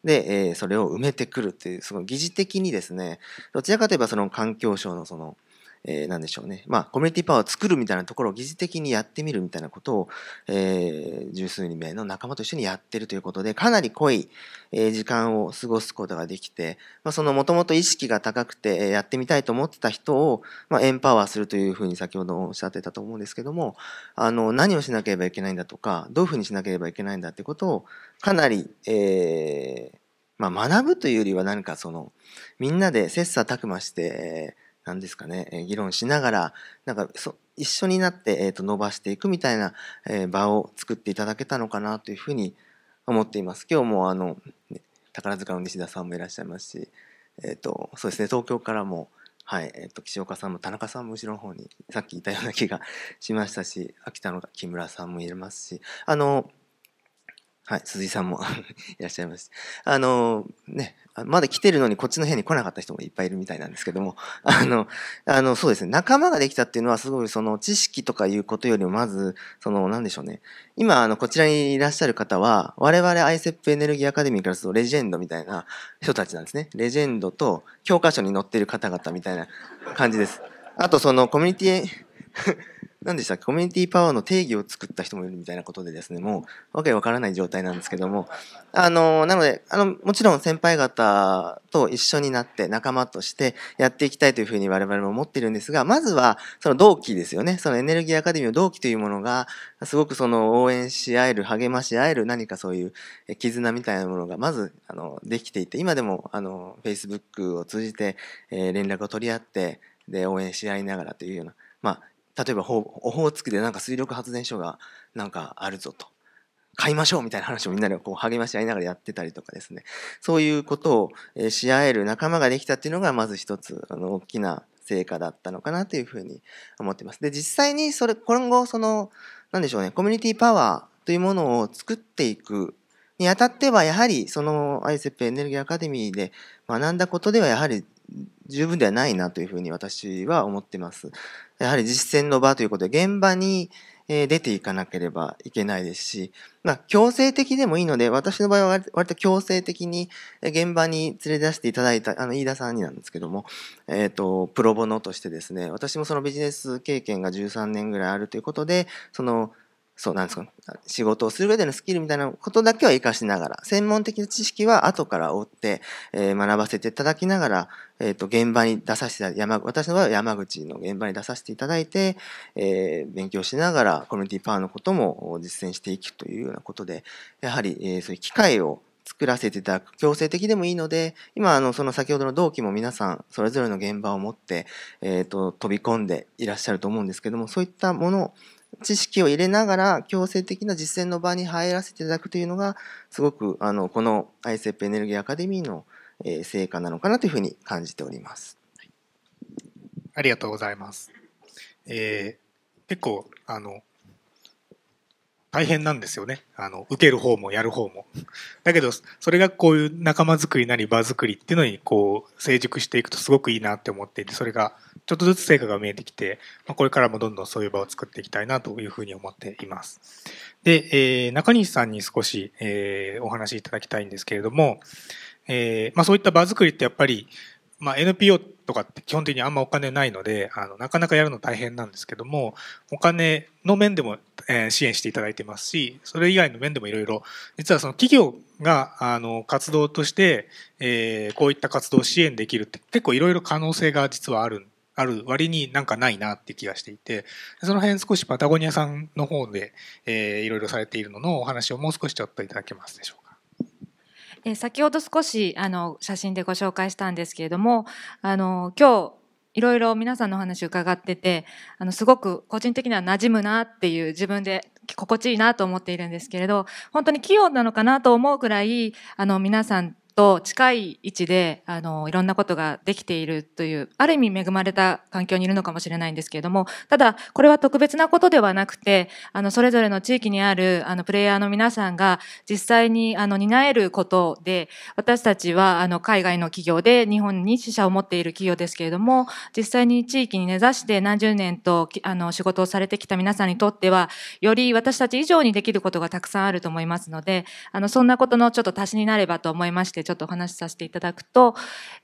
Speaker 7: で、えー、それを埋めてくるっていう、その疑似的にですね、どちらかといえばその環境省のその、えー、なんでしょうね。まあ、コミュニティパワーを作るみたいなところを疑似的にやってみるみたいなことを、えー、十数人名の仲間と一緒にやってるということで、かなり濃い、えー、時間を過ごすことができて、まあ、そのもともと意識が高くて、えやってみたいと思ってた人を、まあ、エンパワーするというふうに先ほどおっしゃってたと思うんですけども、あの、何をしなければいけないんだとか、どういうふうにしなければいけないんだってことを、かなり、えー、まあ、学ぶというよりは何かそのみんなで切磋琢磨して、何ですかね、え議論しながらなんかそ一緒になって、えー、と伸ばしていくみたいな、え場を作っていただけたのかなというふうに思っています。今日もあの、宝塚の西田さんもいらっしゃいますし、えーと、そうですね東京からも、はいえーと、と岸岡さんも田中さんも後ろの方にさっきいたような気がしましたし秋田の木村さんもいますしあのはい、鈴井さんも いらっしゃいます。あの、ね、まだ来てるのにこっちの部屋に来なかった人もいっぱいいるみたいなんですけども、あの、あの、そうですね、仲間ができたっていうのはすごいその知識とかいうことよりもまず、その、なんでしょうね。今、あの、こちらにいらっしゃる方は、我々 ICEP エネルギーアカデミーからするとレジェンドみたいな人たちなんですね。レジェンドと教科書に載ってる方々みたいな感じです。あと、その、コミュニティ、何でしたっけ、コミュニティパワーの定義を作った人もいるみたいなことでですね、もう、わけわからない状態なんですけども、あの、なので、あの、もちろん先輩方と一緒になって、仲間としてやっていきたいというふうに我々も思っているんですが、まずは、その同期ですよね、そのエネルギーアカデミーの同期というものが、すごくその応援し合える、励まし合える、何かそういう絆みたいなものが、まず、あの、できていて、今でも、あの、Facebook を通じて、え連絡を取り合って、で、応援し合いながらというような、まあ、例えばオホーツクでなんか水力発電所がなんかあるぞと買いましょうみたいな話をみんなでこう励まし合いながらやってたりとかですねそういうことをし合える仲間ができたっていうのがまず一つあの大きな成果だったのかなというふうに思ってます。で実際にそれ今後そのなんでしょうねコミュニティパワーというものを作っていくにあたってはやはりその ICEP エネルギーアカデミーで学んだことではやはり十分ではないなというふうに私は思ってます。やはり実践の場ということで、現場に出ていかなければいけないですし、まあ、強制的でもいいので、私の場合は割と強制的に現場に連れ出していただいた、あの、飯田さんになんですけども、えっ、ー、と、プロボノとしてですね、私もそのビジネス経験が13年ぐらいあるということで、その、そうなんですか、仕事をする上でのスキルみたいなことだけは活かしながら、専門的な知識は後から追って、えー、学ばせていただきながら、えっ、ー、と、現場に出させて、山、私の場合は山口の現場に出させていただいて、えー、勉強しながら、コミュニティパワーのことも実践していくというようなことで、やはり、えそういう機会を作らせていただく強制的でもいいので今あのその先ほどの同期も皆さんそれぞれの現場を持って、えーと、飛び込んでいらっしゃると思うんですけどもそういったもの知識を入れながら強制的な実践の場に入らせていただくというのがすごくあのこの ICEP エネルギーアカデミーの成果なのかなというふうに感じております。
Speaker 1: ありがとうございます。えー、結構あの大変なんですよねあの受ける方もやる方も。だけどそれがこういう仲間づくりなり場作りっていうのにこう成熟していくとすごくいいなって思っていてそれがちょっとずつ成果が見えてきて、まあ、これからもどんどんそういう場を作っていきたいなというふうに思っています。で、えー、中西さんに少し、えー、お話しいただきたいんですけれども、えーまあ、そういった場作りってやっぱりまあ、NPO とかって基本的にあんまお金ないのであのなかなかやるの大変なんですけどもお金の面でも、え支援していただいてますしそれ以外の面でもいろいろ実はその企業があの活動として、えー、こういった活動を支援できるって結構いろいろ可能性が実はあるある割になんかないなって気がしていてその辺少しパタゴニアさんの方で、えいろいろされているののお話をもう少しちょっといただけますでしょうか。
Speaker 8: え先ほど少しあの写真でご紹介したんですけれどもあの今日いろいろ皆さんのお話伺ってて、あの、すごく個人的には馴染むなっていう自分で心地いいなと思っているんですけれど、本当に器用なのかなと思うくらい、あの、皆さんと近い位置であのいろんなことができているというある意味恵まれた環境にいるのかもしれないんですけれどもただこれは特別なことではなくてあのそれぞれの地域にあるあのプレイヤーの皆さんが実際にあの担えることで私たちはあの海外の企業で日本に支社を持っている企業ですけれども実際に地域に根ざして何十年とあの仕事をされてきた皆さんにとってはより私たち以上にできることがたくさんあると思いますのであのそんなことのちょっと足しになればと思いましてちょっとお話しさせていただくと、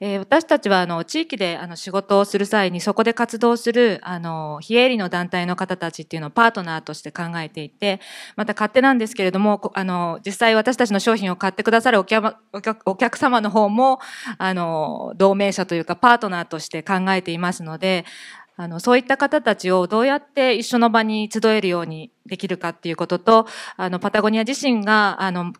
Speaker 8: えー、私たちはあの地域であの仕事をする際にそこで活動するあの非営利の団体の方たちっていうのをパートナーとして考えていて、また勝手なんですけれども、あの実際私たちの商品を買ってくださるお客お客様の方もあの同盟者というかパートナーとして考えていますので、あの、そういった方たちをどうやって一緒の場に集えるようにできるかっていうことと、あの、パタゴニア自身が、あの、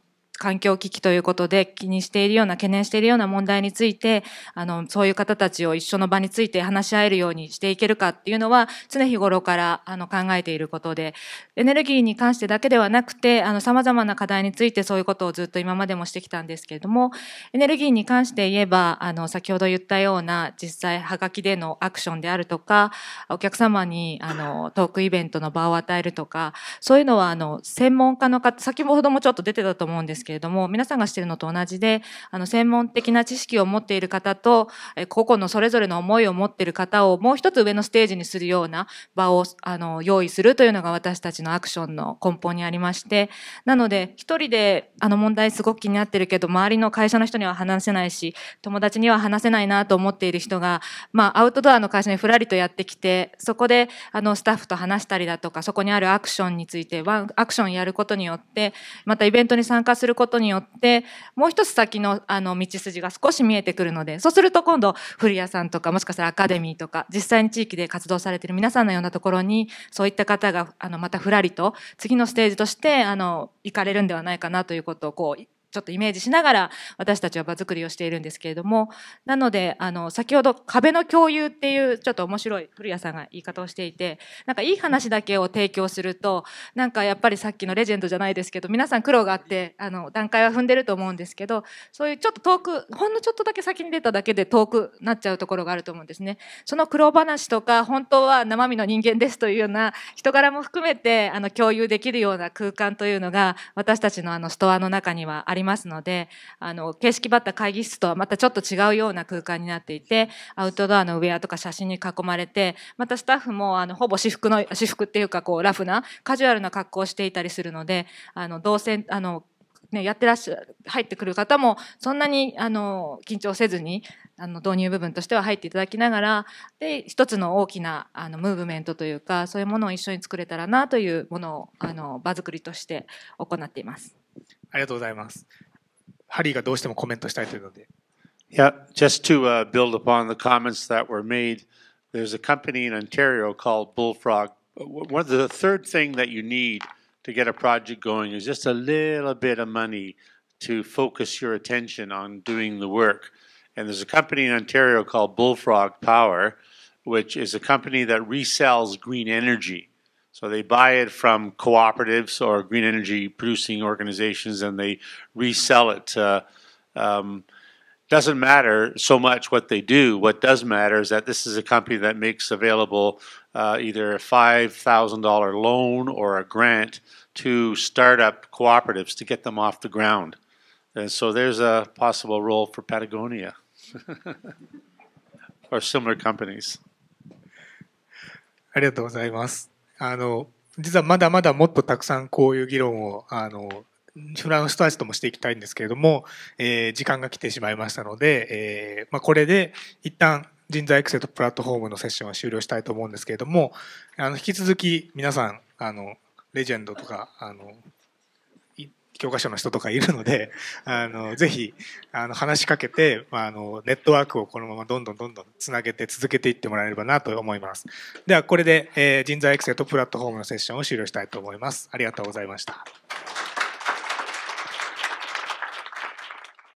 Speaker 8: 環境危機ということで気にしているような、懸念しているような問題について、あの、そういう方たちを一緒の場について話し合えるようにしていけるかっていうのは、常日頃から、あの、考えていることで、エネルギーに関してだけではなくて、あの、ざまな課題についてそういうことをずっと今までもしてきたんですけれども、エネルギーに関して言えば、あの、先ほど言ったような、実際、はがきでのアクションであるとか、お客様に、あの、トークイベントの場を与えるとか、そういうのは、あの、専門家の方、先ほどもちょっと出てたと思うんですけどけれども、皆さんがしているのと同じで、あの、専門的な知識を持っている方と、個々のそれぞれの思いを持っている方をもう一つ上のステージにするような場を、あの、用意するというのが私たちのアクションの根本にありまして、なので、一人であの問題すごく気になってるけど、周りの会社の人には話せないし、友達には話せないなと思っている人が、まあ、アウトドアの会社にふらりとやってきて、そこで、あの、スタッフと話したりだとか、そこにあるアクションについて、ワンアクションやることによって、またイベントに参加するることによって、もう一つ先のあの道筋が少し見えてくるので、そうすると今度、古谷さんとか、もしかしたらアカデミーとか、実際に地域で活動されている皆さんのようなところに、そういった方が、あの、またふらりと、次のステージとして、あの、行かれるんではないかなということを、こう、ちょっとイメージしながら私たちは場作りをしているんですけれどもなのであの先ほど壁の共有っていうちょっと面白い古谷さんが言い方をしていてなんかいい話だけを提供するとなんかやっぱりさっきのレジェンドじゃないですけど皆さん苦労があってあの段階は踏んでると思うんですけどそういうちょっと遠くほんのちょっとだけ先に出ただけで遠くなっちゃうところがあると思うんですね。その苦労話とか本当は生身の人間ですというような人柄も含めてあの共有できるような空間というのが私たちのあのストアの中にはありりますので、あの、形式ばった会議室とはまたちょっと違うような空間になっていて、アウトドアのウェアとか写真に囲まれて、またスタッフも、あの、ほぼ私服の、私服っていうか、こう、ラフな、カジュアルな格好をしていたりするので、あの、動線、あの、ね、やってらっしゃ入ってくる方も、そんなに、あの、緊張せずに、あの、導入部分としては入っていただきながら、で、一つの大きな、あの、ムーブメントというか、そういうものを一緒に作れたらなというものを、あの、場
Speaker 1: 作りとして行っています。ありがとうございます。ハリーがどうしてもコメントし
Speaker 3: たいというので。Yeah, just to uh, build upon the comments that were made, there's a company in Ontario called Bullfrog. One of the third thing that you need to get a project going is just a little bit of money to focus your attention on doing the work. And there's a company in Ontario called Bullfrog Power, which is a company that resells green energy. So they buy it from cooperatives or green energy producing organizations and they resell it. Uh, um, doesn't matter so much what they do. What does matter is that this is a company that makes available uh, either a $5,000 loan or a grant to startup cooperatives to get them off the ground. And so there's a possible role for Patagonia or similar companies.
Speaker 1: ありがとうございます。あの実はまだまだもっとたくさんこういう議論をあのフランスとアジトもしていきたいんですけれども、えー、時間が来てしまいましたので、えーまあ、これで一旦人材育成とプラットフォームのセッションは終了したいと思うんですけれどもあの引き続き皆さんあのレジェンドとかあの教科書の人とかいるので、あの、ぜひ、あの、話しかけて、まあ、あの、ネットワークをこのままどんどんどんどんつなげて続けていってもらえればなと思います。では、これで、えー、人材育成とプラットフォームのセッションを終了したいと思います。ありがとうございました。